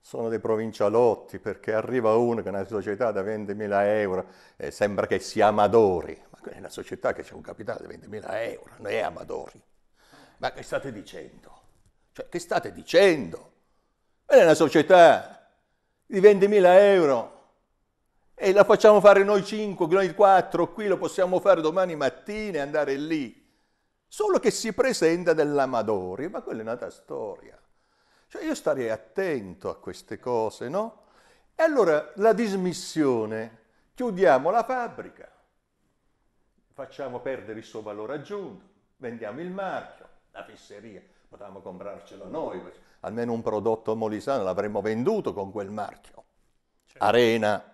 sono dei provincialotti perché arriva uno che è una società da 20.000 euro e sembra che sia Amadori, ma è una società che c'è un capitale da 20.000 euro, non è Amadori. Ma che state dicendo? Cioè, che state dicendo? È una società di 20.000 euro e la facciamo fare noi cinque, noi quattro, qui lo possiamo fare domani mattina e andare lì. Solo che si presenta dell'Amadori, ma quella è un'altra storia. Cioè io starei attento a queste cose, no? E allora la dismissione, chiudiamo la fabbrica, facciamo perdere il suo valore aggiunto, vendiamo il marchio, la fesseria, potevamo comprarcelo noi, almeno un prodotto molisano l'avremmo venduto con quel marchio. Certo. Arena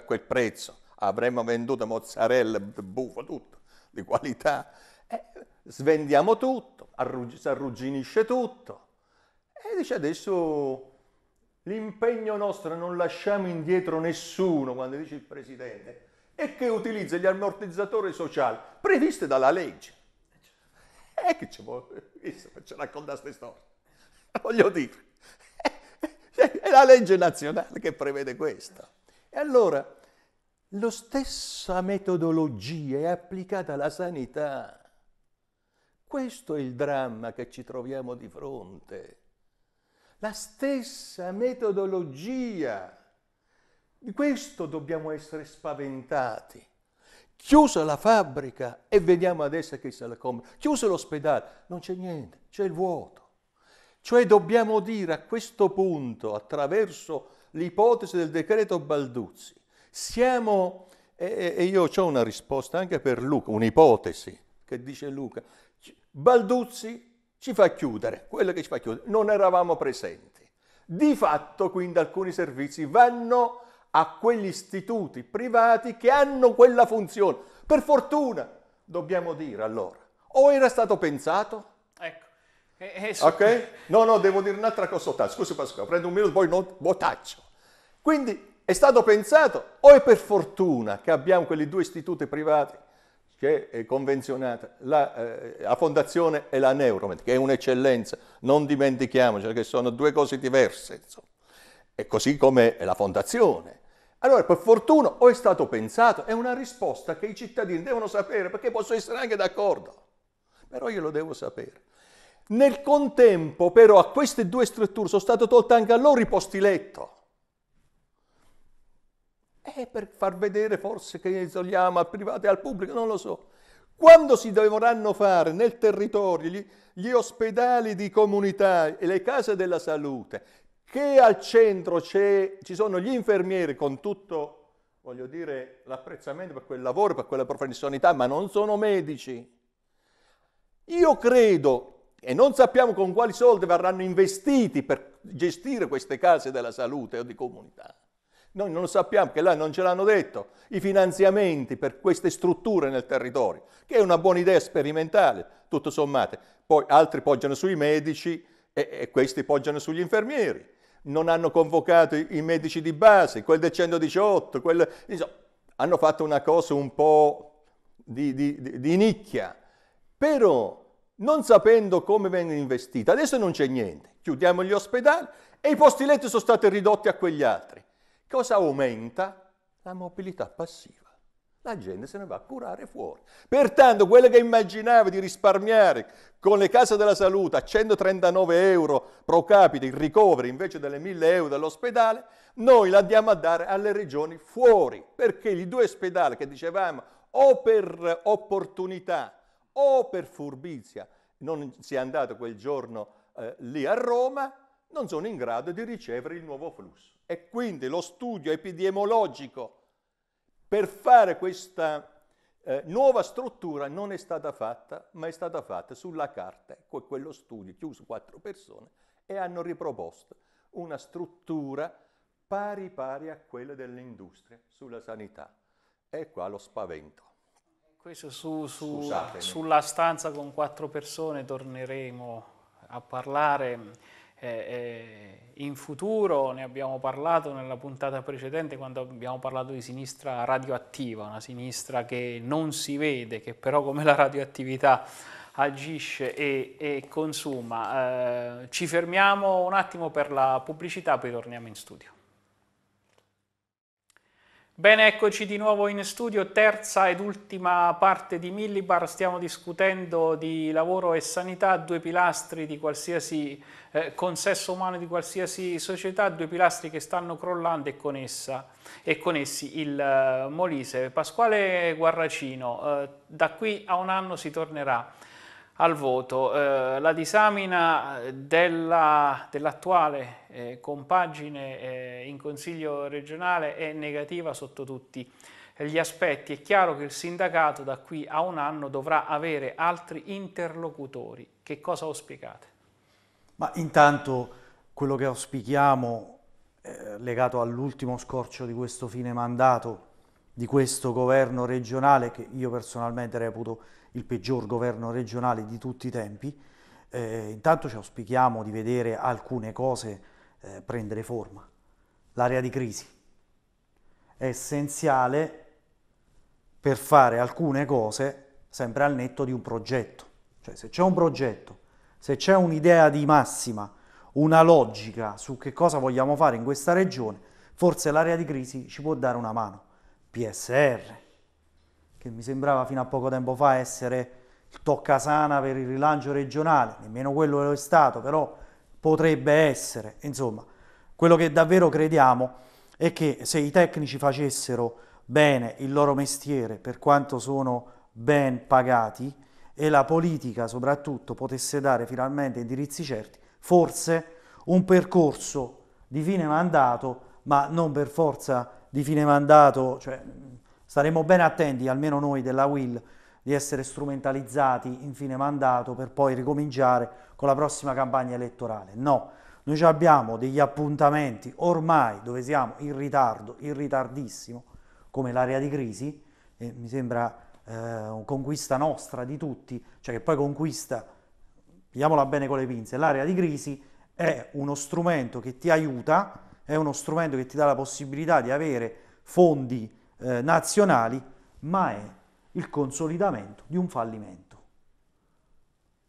per quel prezzo, avremmo venduto mozzarella, bufo, tutto, di qualità, eh, svendiamo tutto, arrug- si arrugginisce tutto. E dice adesso l'impegno nostro, non lasciamo indietro nessuno, quando dice il Presidente, è che utilizza gli ammortizzatori sociali previsti dalla legge. E eh, che ci vuole? Ci racconta queste storie. Voglio dire, eh, eh, è la legge nazionale che prevede questo. E allora la stessa metodologia è applicata alla sanità. Questo è il dramma che ci troviamo di fronte. La stessa metodologia. Di questo dobbiamo essere spaventati. Chiusa la fabbrica e vediamo adesso che se la compra. Chiuso l'ospedale, non c'è niente, c'è il vuoto. Cioè dobbiamo dire a questo punto, attraverso l'ipotesi del decreto Balduzzi. Siamo, e, e io ho una risposta anche per Luca, un'ipotesi che dice Luca, Balduzzi ci fa chiudere, quello che ci fa chiudere, non eravamo presenti. Di fatto quindi alcuni servizi vanno a quegli istituti privati che hanno quella funzione. Per fortuna, dobbiamo dire allora, o era stato pensato? Ecco. E, e su... Ok? No, no, devo dire un'altra cosa, scusi Pasquale, prendo un minuto, poi non boh, taccio. Quindi è stato pensato, o è per fortuna che abbiamo quelli due istituti privati che è eh, convenzionata, la, eh, la fondazione e la Neuromed, che è un'eccellenza, non dimentichiamoci che sono due cose diverse, insomma. E così come la fondazione. Allora, per fortuna, o è stato pensato, è una risposta che i cittadini devono sapere, perché posso essere anche d'accordo, però io lo devo sapere. Nel contempo, però, a queste due strutture sono state tolte anche a loro i posti letto è eh, per far vedere forse che isoliamo al privato e al pubblico, non lo so. Quando si dovranno fare nel territorio gli, gli ospedali di comunità e le case della salute, che al centro ci sono gli infermieri con tutto voglio dire, l'apprezzamento per quel lavoro, per quella professionalità, ma non sono medici. Io credo, e non sappiamo con quali soldi verranno investiti per gestire queste case della salute o di comunità, noi non lo sappiamo, che là non ce l'hanno detto, i finanziamenti per queste strutture nel territorio, che è una buona idea sperimentale, tutto sommato. Poi altri poggiano sui medici e, e questi poggiano sugli infermieri. Non hanno convocato i, i medici di base, quel del 118, quel, insomma, hanno fatto una cosa un po' di, di, di, di nicchia. Però non sapendo come vengono investiti, Adesso non c'è niente, chiudiamo gli ospedali e i posti letto sono stati ridotti a quegli altri. Cosa aumenta? La mobilità passiva. La gente se ne va a curare fuori. Pertanto quello che immaginavo di risparmiare con le case della salute a 139 euro pro capite il ricovero invece delle 1000 euro dell'ospedale, noi l'andiamo a dare alle regioni fuori, perché i due ospedali che dicevamo o per opportunità o per furbizia non si è andato quel giorno eh, lì a Roma, non sono in grado di ricevere il nuovo flusso. E quindi lo studio epidemiologico per fare questa eh, nuova struttura non è stata fatta, ma è stata fatta sulla carta, con quello studio, chiuso quattro persone, e hanno riproposto una struttura pari pari a quella dell'industria sulla sanità. E qua lo spavento. Questo su, su, sulla stanza con quattro persone torneremo a parlare. Eh, eh, in futuro, ne abbiamo parlato nella puntata precedente quando abbiamo parlato di sinistra radioattiva, una sinistra che non si vede, che però come la radioattività agisce e, e consuma. Eh, ci fermiamo un attimo per la pubblicità, poi torniamo in studio. Bene, eccoci di nuovo in studio, terza ed ultima parte di Millibar, stiamo discutendo di lavoro e sanità, due pilastri di qualsiasi eh, consesso umano di qualsiasi società, due pilastri che stanno crollando e con, essa, e con essi il eh, Molise. Pasquale Guarracino, eh, da qui a un anno si tornerà al voto. Eh, la disamina dell'attuale dell eh, compagine eh, in Consiglio regionale è negativa sotto tutti gli aspetti. È chiaro che il sindacato da qui a un anno dovrà avere altri interlocutori. Che cosa auspicate? Ma intanto quello che auspichiamo eh, legato all'ultimo scorcio di questo fine mandato di questo governo regionale che io personalmente reputo il peggior governo regionale di tutti i tempi. Eh, intanto ci auspichiamo di vedere alcune cose eh, prendere forma. L'area di crisi è essenziale per fare alcune cose sempre al netto di un progetto. Cioè se c'è un progetto, se c'è un'idea di massima, una logica su che cosa vogliamo fare in questa regione, forse l'area di crisi ci può dare una mano. PSR, che mi sembrava fino a poco tempo fa essere il toccasana per il rilancio regionale, nemmeno quello lo è stato, però potrebbe essere. Insomma, quello che davvero crediamo è che se i tecnici facessero bene il loro mestiere, per quanto sono ben pagati, e la politica soprattutto potesse dare finalmente indirizzi certi, forse un percorso di fine mandato, ma non per forza di fine mandato, cioè Staremo ben attenti, almeno noi della WIL, di essere strumentalizzati in fine mandato per poi ricominciare con la prossima campagna elettorale. No, noi abbiamo degli appuntamenti ormai dove siamo in ritardo, in ritardissimo, come l'area di crisi, e mi sembra eh, conquista nostra di tutti, cioè che poi conquista, pigliamola bene con le pinze, l'area di crisi è uno strumento che ti aiuta, è uno strumento che ti dà la possibilità di avere fondi eh, nazionali, ma è il consolidamento di un fallimento.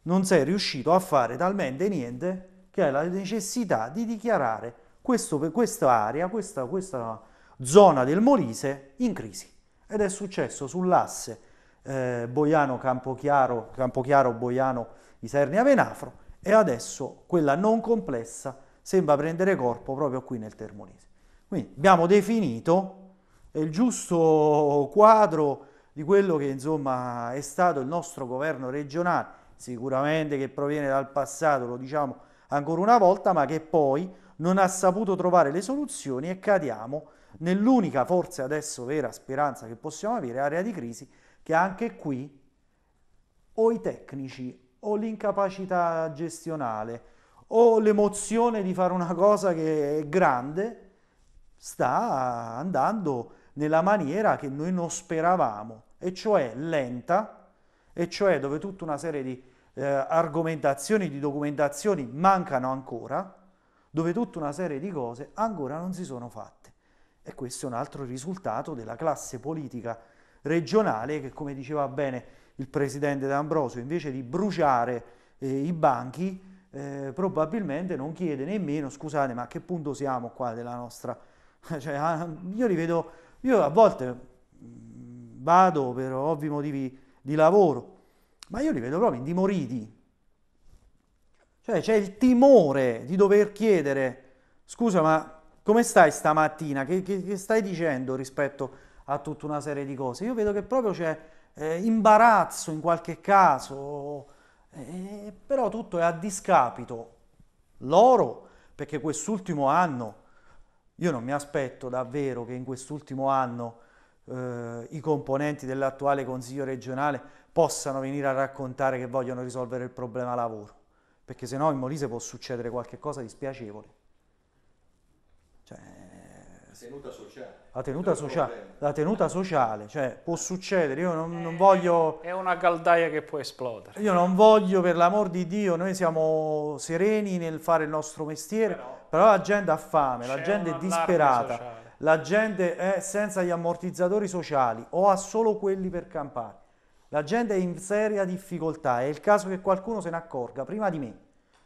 Non sei riuscito a fare talmente niente che hai la necessità di dichiarare questo, questa area, questa, questa zona del Molise in crisi. Ed è successo sull'asse eh, Boiano-Campochiaro, Campochiaro-Boiano-Isernia-Venafro e adesso quella non complessa sembra prendere corpo proprio qui nel Termolise. Quindi abbiamo definito il giusto quadro di quello che insomma è stato il nostro governo regionale, sicuramente che proviene dal passato, lo diciamo ancora una volta, ma che poi non ha saputo trovare le soluzioni e cadiamo nell'unica forse adesso vera speranza che possiamo avere, area di crisi, che anche qui o i tecnici o l'incapacità gestionale o l'emozione di fare una cosa che è grande sta andando nella maniera che noi non speravamo, e cioè lenta, e cioè dove tutta una serie di eh, argomentazioni, di documentazioni mancano ancora, dove tutta una serie di cose ancora non si sono fatte. E questo è un altro risultato della classe politica regionale che, come diceva bene il presidente D'Ambrosio, invece di bruciare eh, i banchi, eh, probabilmente non chiede nemmeno, scusate, ma a che punto siamo qua della nostra... (laughs) Cioè, ah, io li vedo io a volte mm, vado per ovvi motivi di lavoro, ma io li vedo proprio indimoriti. Cioè c'è il timore di dover chiedere, scusa ma come stai stamattina? Che, che, che stai dicendo rispetto a tutta una serie di cose? Io vedo che proprio c'è eh, imbarazzo in qualche caso, eh, però tutto è a discapito. Loro, perché quest'ultimo anno io non mi aspetto davvero che in quest'ultimo anno eh, i componenti dell'attuale Consiglio regionale possano venire a raccontare che vogliono risolvere il problema lavoro, perché se no in Molise può succedere qualcosa di spiacevole. Cioè, tenuta sociale. La tenuta, sociale, la tenuta sociale, cioè può succedere, io non, non, eh, voglio... È una caldaia che può esplodere. Io non voglio, per l'amor di Dio, noi siamo sereni nel fare il nostro mestiere, però, però la gente ha fame, la gente è disperata, sociale. la gente è senza gli ammortizzatori sociali o ha solo quelli per campare. La gente è in seria difficoltà, è il caso che qualcuno se ne accorga prima di me,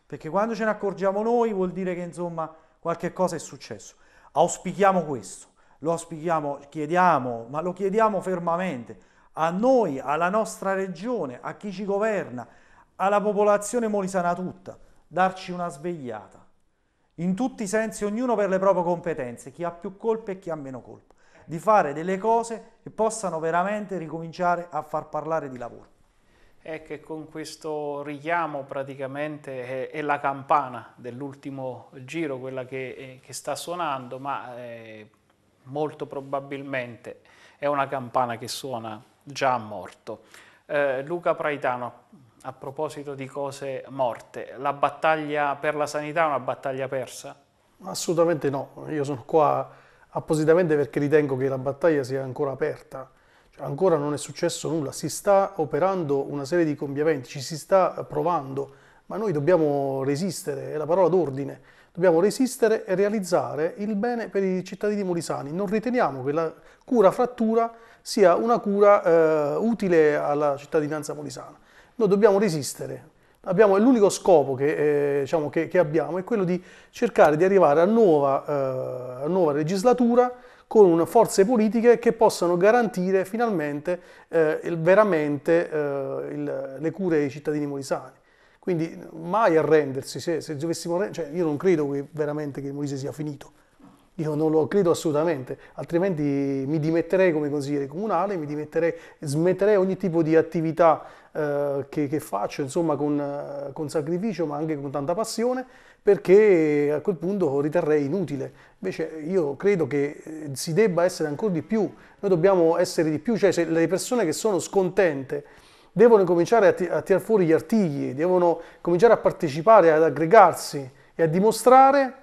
perché quando ce ne accorgiamo noi vuol dire che insomma qualche cosa è successo. Auspichiamo questo, lo auspichiamo, chiediamo, ma lo chiediamo fermamente a noi, alla nostra regione, a chi ci governa, alla popolazione molisana tutta, darci una svegliata. In tutti i sensi, ognuno per le proprie competenze, chi ha più colpe e chi ha meno colpe, di fare delle cose che possano veramente ricominciare a far parlare di lavoro è che con questo richiamo praticamente è, è la campana dell'ultimo giro, quella che, eh, che sta suonando, ma eh, molto probabilmente è una campana che suona già morto. Eh, Luca Praitano, a proposito di cose morte, la battaglia per la sanità è una battaglia persa? Assolutamente no, io sono qua appositamente perché ritengo che la battaglia sia ancora aperta ancora non è successo nulla, si sta operando una serie di cambiamenti, ci si sta provando, ma noi dobbiamo resistere, è la parola d'ordine, dobbiamo resistere e realizzare il bene per i cittadini molisani. Non riteniamo che la cura frattura sia una cura eh, utile alla cittadinanza molisana. Noi dobbiamo resistere. l'unico scopo che, eh, diciamo che, che, abbiamo è quello di cercare di arrivare a nuova, eh, a nuova legislatura con forze politiche che possano garantire finalmente eh, il, veramente eh, il, le cure ai cittadini molisani. Quindi mai arrendersi, se, se dovessimo, cioè io non credo che veramente che il Molise sia finito, io non lo credo assolutamente, altrimenti mi dimetterei come consigliere comunale, mi dimetterei, smetterei ogni tipo di attività eh, che, che, faccio, insomma con, eh, con sacrificio ma anche con tanta passione, perché a quel punto riterrei inutile. Invece io credo che eh, si debba essere ancora di più, noi dobbiamo essere di più, cioè se le persone che sono scontente devono cominciare a, tir- a tirar fuori gli artigli, devono cominciare a partecipare, ad aggregarsi e a dimostrare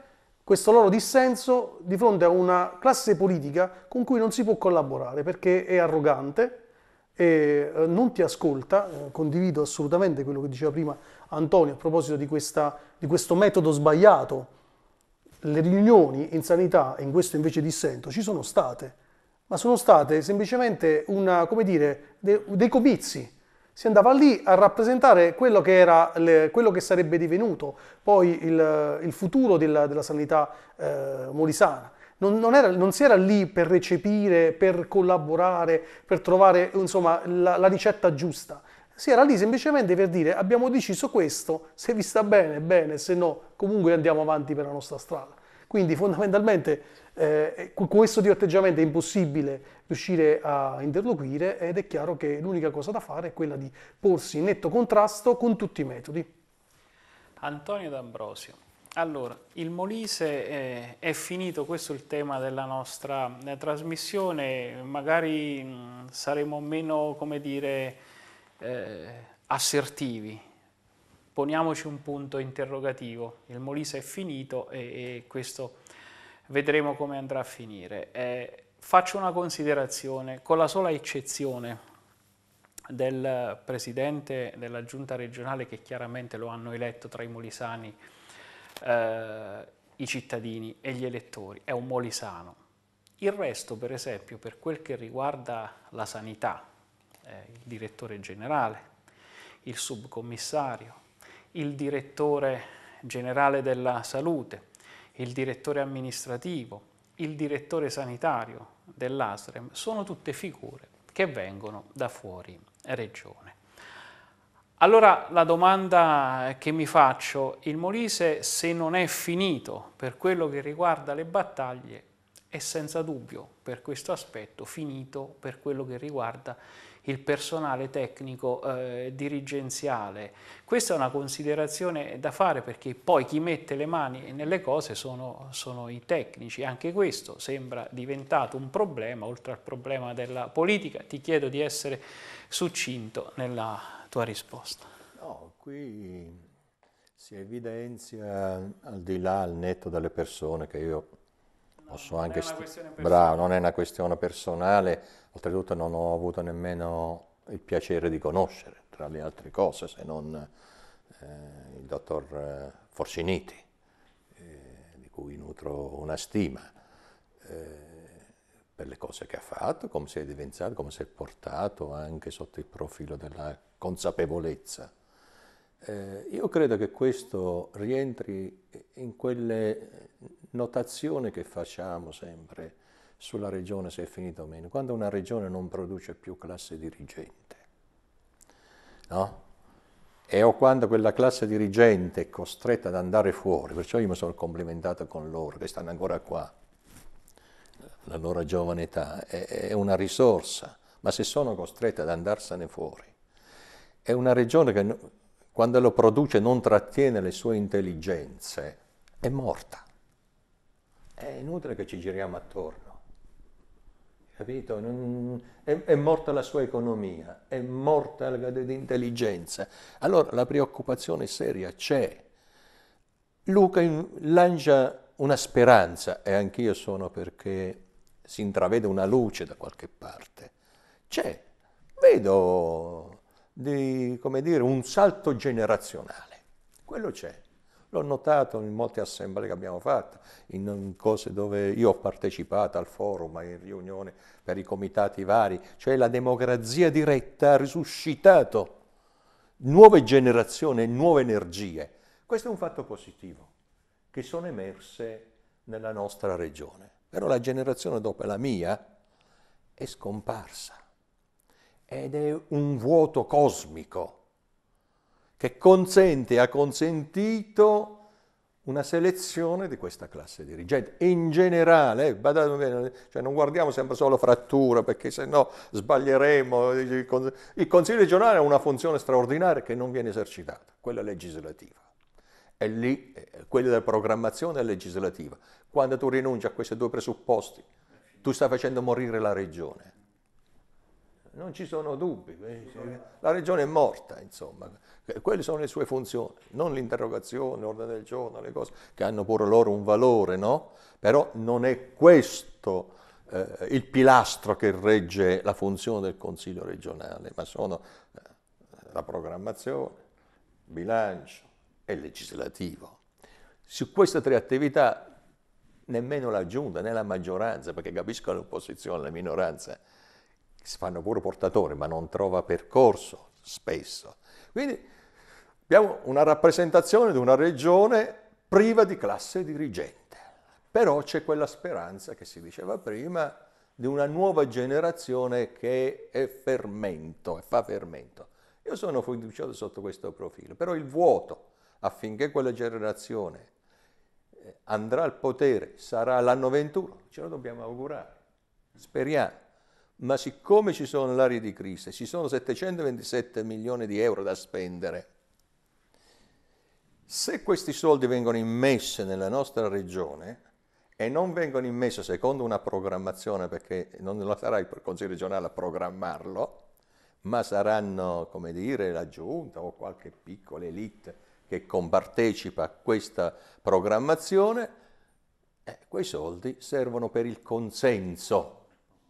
questo loro dissenso di fronte a una classe politica con cui non si può collaborare perché è arrogante, e eh, non ti ascolta, eh, condivido assolutamente quello che diceva prima Antonio a proposito di, questa, di questo metodo sbagliato, le riunioni in sanità, e in questo invece dissento, ci sono state, ma sono state semplicemente una, dire, dei comizi, si andava lì a rappresentare quello che, era, quello che sarebbe divenuto poi il, il futuro della, della sanità eh, molisana non, non, era, non si era lì per recepire, per collaborare, per trovare insomma, la, la ricetta giusta si era lì semplicemente per dire abbiamo deciso questo, se vi sta bene, bene, se no comunque andiamo avanti per la nostra strada. Quindi fondamentalmente eh, con questo tipo di atteggiamento è impossibile riuscire a interloquire ed è chiaro che l'unica cosa da fare è quella di porsi in netto contrasto con tutti i metodi. Antonio D'Ambrosio, allora, il Molise è, eh, è, finito, questo è il tema della nostra eh, trasmissione, magari mh, mm, saremo meno, come dire, eh, assertivi. Poniamoci un punto interrogativo, il Molise è finito e, e questo vedremo come andrà a finire. Eh, faccio una considerazione, con la sola eccezione del Presidente della Giunta regionale che chiaramente lo hanno eletto tra i molisani, eh, i cittadini e gli elettori, è un molisano. Il resto, per esempio, per quel che riguarda la sanità, eh, il direttore generale, il subcommissario, il direttore generale della salute, il direttore amministrativo, il direttore sanitario dell'ASREM, sono tutte figure che vengono da fuori regione. Allora la domanda che mi faccio, il Molise se non è finito per quello che riguarda le battaglie, è senza dubbio per questo aspetto finito per quello che riguarda il personale tecnico eh, dirigenziale. Questa è una considerazione da fare perché poi chi mette le mani nelle cose sono, sono i tecnici, anche questo sembra diventato un problema, oltre al problema della politica. Ti chiedo di essere succinto nella tua risposta? No, qui si evidenzia al di là, al netto delle persone che io posso no, anche... St- bravo, non è una questione personale, oltretutto non ho avuto nemmeno il piacere di conoscere, tra le altre cose, se non eh, il dottor eh, Forciniti, eh, di cui nutro una stima. Eh, per le cose che ha fatto, come si è evidenziato, come si è portato anche sotto il profilo della consapevolezza. Eh, io credo che questo rientri in quelle notazioni che facciamo sempre sulla regione se è finita o meno, quando una regione non produce più classe dirigente, no? E o quando quella classe dirigente è costretta ad andare fuori, perciò io mi sono complimentato con loro, che stanno ancora qua, la loro giovane età, è, è una risorsa, ma se sono costrette ad andarsene fuori, è una regione che quando lo produce non trattiene le sue intelligenze, è morta. È inutile che ci giriamo attorno. Capito? Non, è, è, morta la sua economia, è morta l'intelligenza. Allora la preoccupazione seria c'è. Luca lancia una speranza, e anch'io sono perché si intravede una luce da qualche parte. C'è, vedo di dire, un salto generazionale. Quello c'è. L'ho notato in molte assemblee che abbiamo fatto, in cose dove io ho partecipato al forum, in riunione per i comitati vari, cioè la democrazia diretta ha risuscitato nuove generazioni, nuove energie. Questo è un fatto positivo, che sono emerse nella nostra regione. Però la generazione dopo la mia è scomparsa ed è un vuoto cosmico che consente e ha consentito una selezione di questa classe dirigente. In generale, eh, badate bene, cioè non guardiamo sempre solo frattura perché se no sbaglieremo. Il Consiglio regionale ha una funzione straordinaria che non viene esercitata, quella legislativa. E lì quella della programmazione è legislativa. Quando tu rinunci a questi due presupposti, tu stai facendo morire la regione non eh. ci sono dubbi, la regione è morta, insomma, eh, quelle sono le sue funzioni, non l'interrogazione, l'ordine del giorno, le cose che hanno pure loro un valore, no? Però non è questo eh, il pilastro che regge la funzione del Consiglio regionale, ma sono eh, la programmazione, il bilancio e il legislativo. Su queste tre attività nemmeno la giunta né la maggioranza, perché capisco l'opposizione, la minoranza, si fanno pure portatori, ma non trova percorso spesso. Quindi abbiamo una rappresentazione di una regione priva di classe dirigente. Però c'è quella speranza che si diceva prima di una nuova generazione che è fermento, fa fermento. Io sono fiducioso sotto questo profilo, però il vuoto affinché quella generazione eh, andrà al potere sarà l'anno 21, ce lo dobbiamo augurare, speriamo ma siccome ci sono l'area di Cristo, ci sono 727 milioni di euro da spendere, se questi soldi vengono immessi nella nostra regione e non vengono immessi secondo una programmazione, perché non lo sarà il Consiglio regionale a programmarlo, ma saranno, come dire, la giunta o qualche piccola elite che compartecipa a questa programmazione, eh, quei soldi servono per il consenso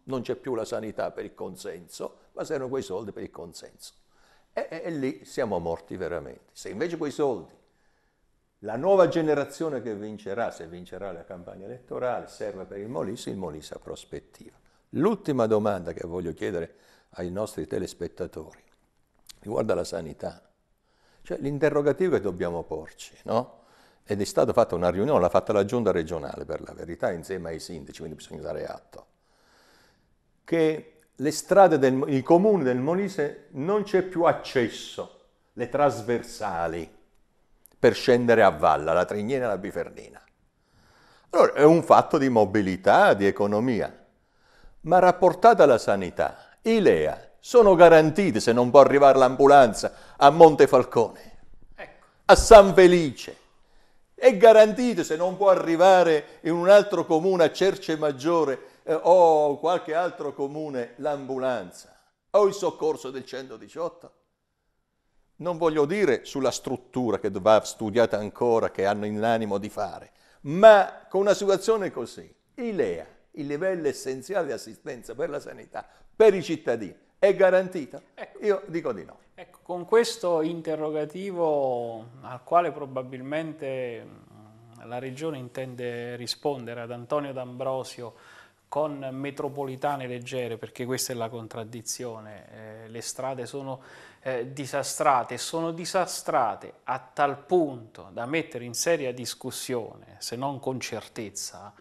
non c'è più la sanità per il consenso, ma servono quei soldi per il consenso. E, e, e, lì siamo morti veramente. Se invece quei soldi, la nuova generazione che vincerà, se vincerà la campagna elettorale, serve per il Molise, il Molise ha prospettiva. L'ultima domanda che voglio chiedere ai nostri telespettatori riguarda la sanità. Cioè l'interrogativo che dobbiamo porci, no? Ed è stata fatta una riunione, l'ha fatta la giunta regionale per la verità, insieme ai sindaci, quindi bisogna dare atto che le strade del comuni del Molise non c'è più accesso, le trasversali, per scendere a Valla, la Trignina e la Bifernina. Allora è un fatto di mobilità, di economia, ma rapportata alla sanità, i LEA sono garantiti se non può arrivare l'ambulanza a Montefalcone, ecco. a San Felice, è garantito se non può arrivare in un altro comune a Cerce Maggiore eh, o qualche altro comune l'ambulanza o il soccorso del 118. Non voglio dire sulla struttura che va studiata ancora, che hanno in animo di fare, ma con una situazione così, i LEA, il livello essenziale di assistenza per la sanità, per i cittadini, è garantito? Ecco, Io dico di no. Ecco, con questo interrogativo al quale probabilmente mm, la Regione intende rispondere ad Antonio D'Ambrosio, con metropolitane leggere, perché questa è la contraddizione, eh, le strade sono eh, disastrate, sono disastrate a tal punto da mettere in seria discussione, se non con certezza,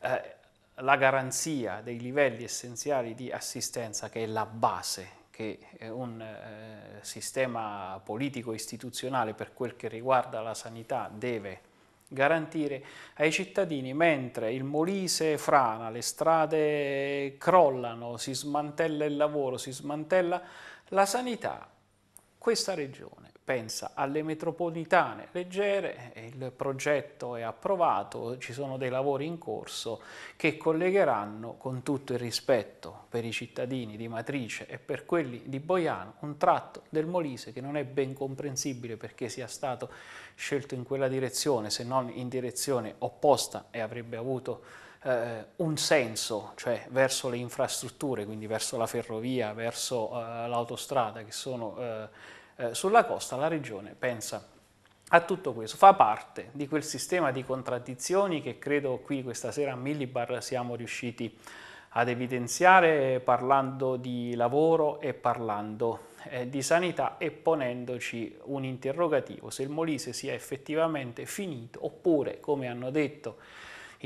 eh, la garanzia dei livelli essenziali di assistenza che è la base che un eh, sistema politico istituzionale per quel che riguarda la sanità deve garantire ai cittadini mentre il Molise frana, le strade crollano, si smantella il lavoro, si smantella la sanità, questa regione pensa alle metropolitane leggere, eh, il progetto è approvato, ci sono dei lavori in corso che collegheranno con tutto il rispetto per i cittadini di Matrice e per quelli di Boiano un tratto del Molise che non è ben comprensibile perché sia stato scelto in quella direzione se non in direzione opposta e avrebbe avuto eh, un senso, cioè verso le infrastrutture, quindi verso la ferrovia, verso eh, l'autostrada che sono eh, eh, sulla costa la Regione pensa a tutto questo, fa parte di quel sistema di contraddizioni che credo qui questa sera a Millibar siamo riusciti ad evidenziare eh, parlando di lavoro e parlando eh, di sanità e ponendoci un interrogativo se il Molise sia effettivamente finito oppure, come hanno detto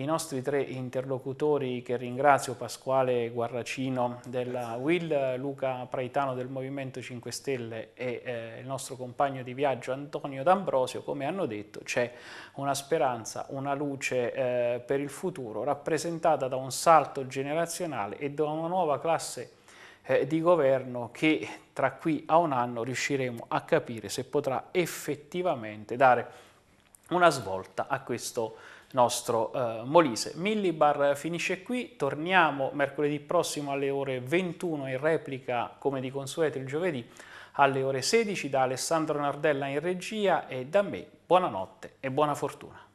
i nostri tre interlocutori che ringrazio, Pasquale Guarracino della WIL, Luca Praitano del Movimento 5 Stelle e eh, il nostro compagno di viaggio Antonio D'Ambrosio, come hanno detto c'è una speranza, una luce eh, per il futuro rappresentata da un salto generazionale e da una nuova classe eh, di governo che tra qui a un anno riusciremo a capire se potrà effettivamente dare una svolta a questo nostro eh, Molise. Millibar finisce qui, torniamo mercoledì prossimo alle ore 21 in replica come di consueto il giovedì alle ore 16 da Alessandro Nardella in regia e da me buonanotte e buona fortuna.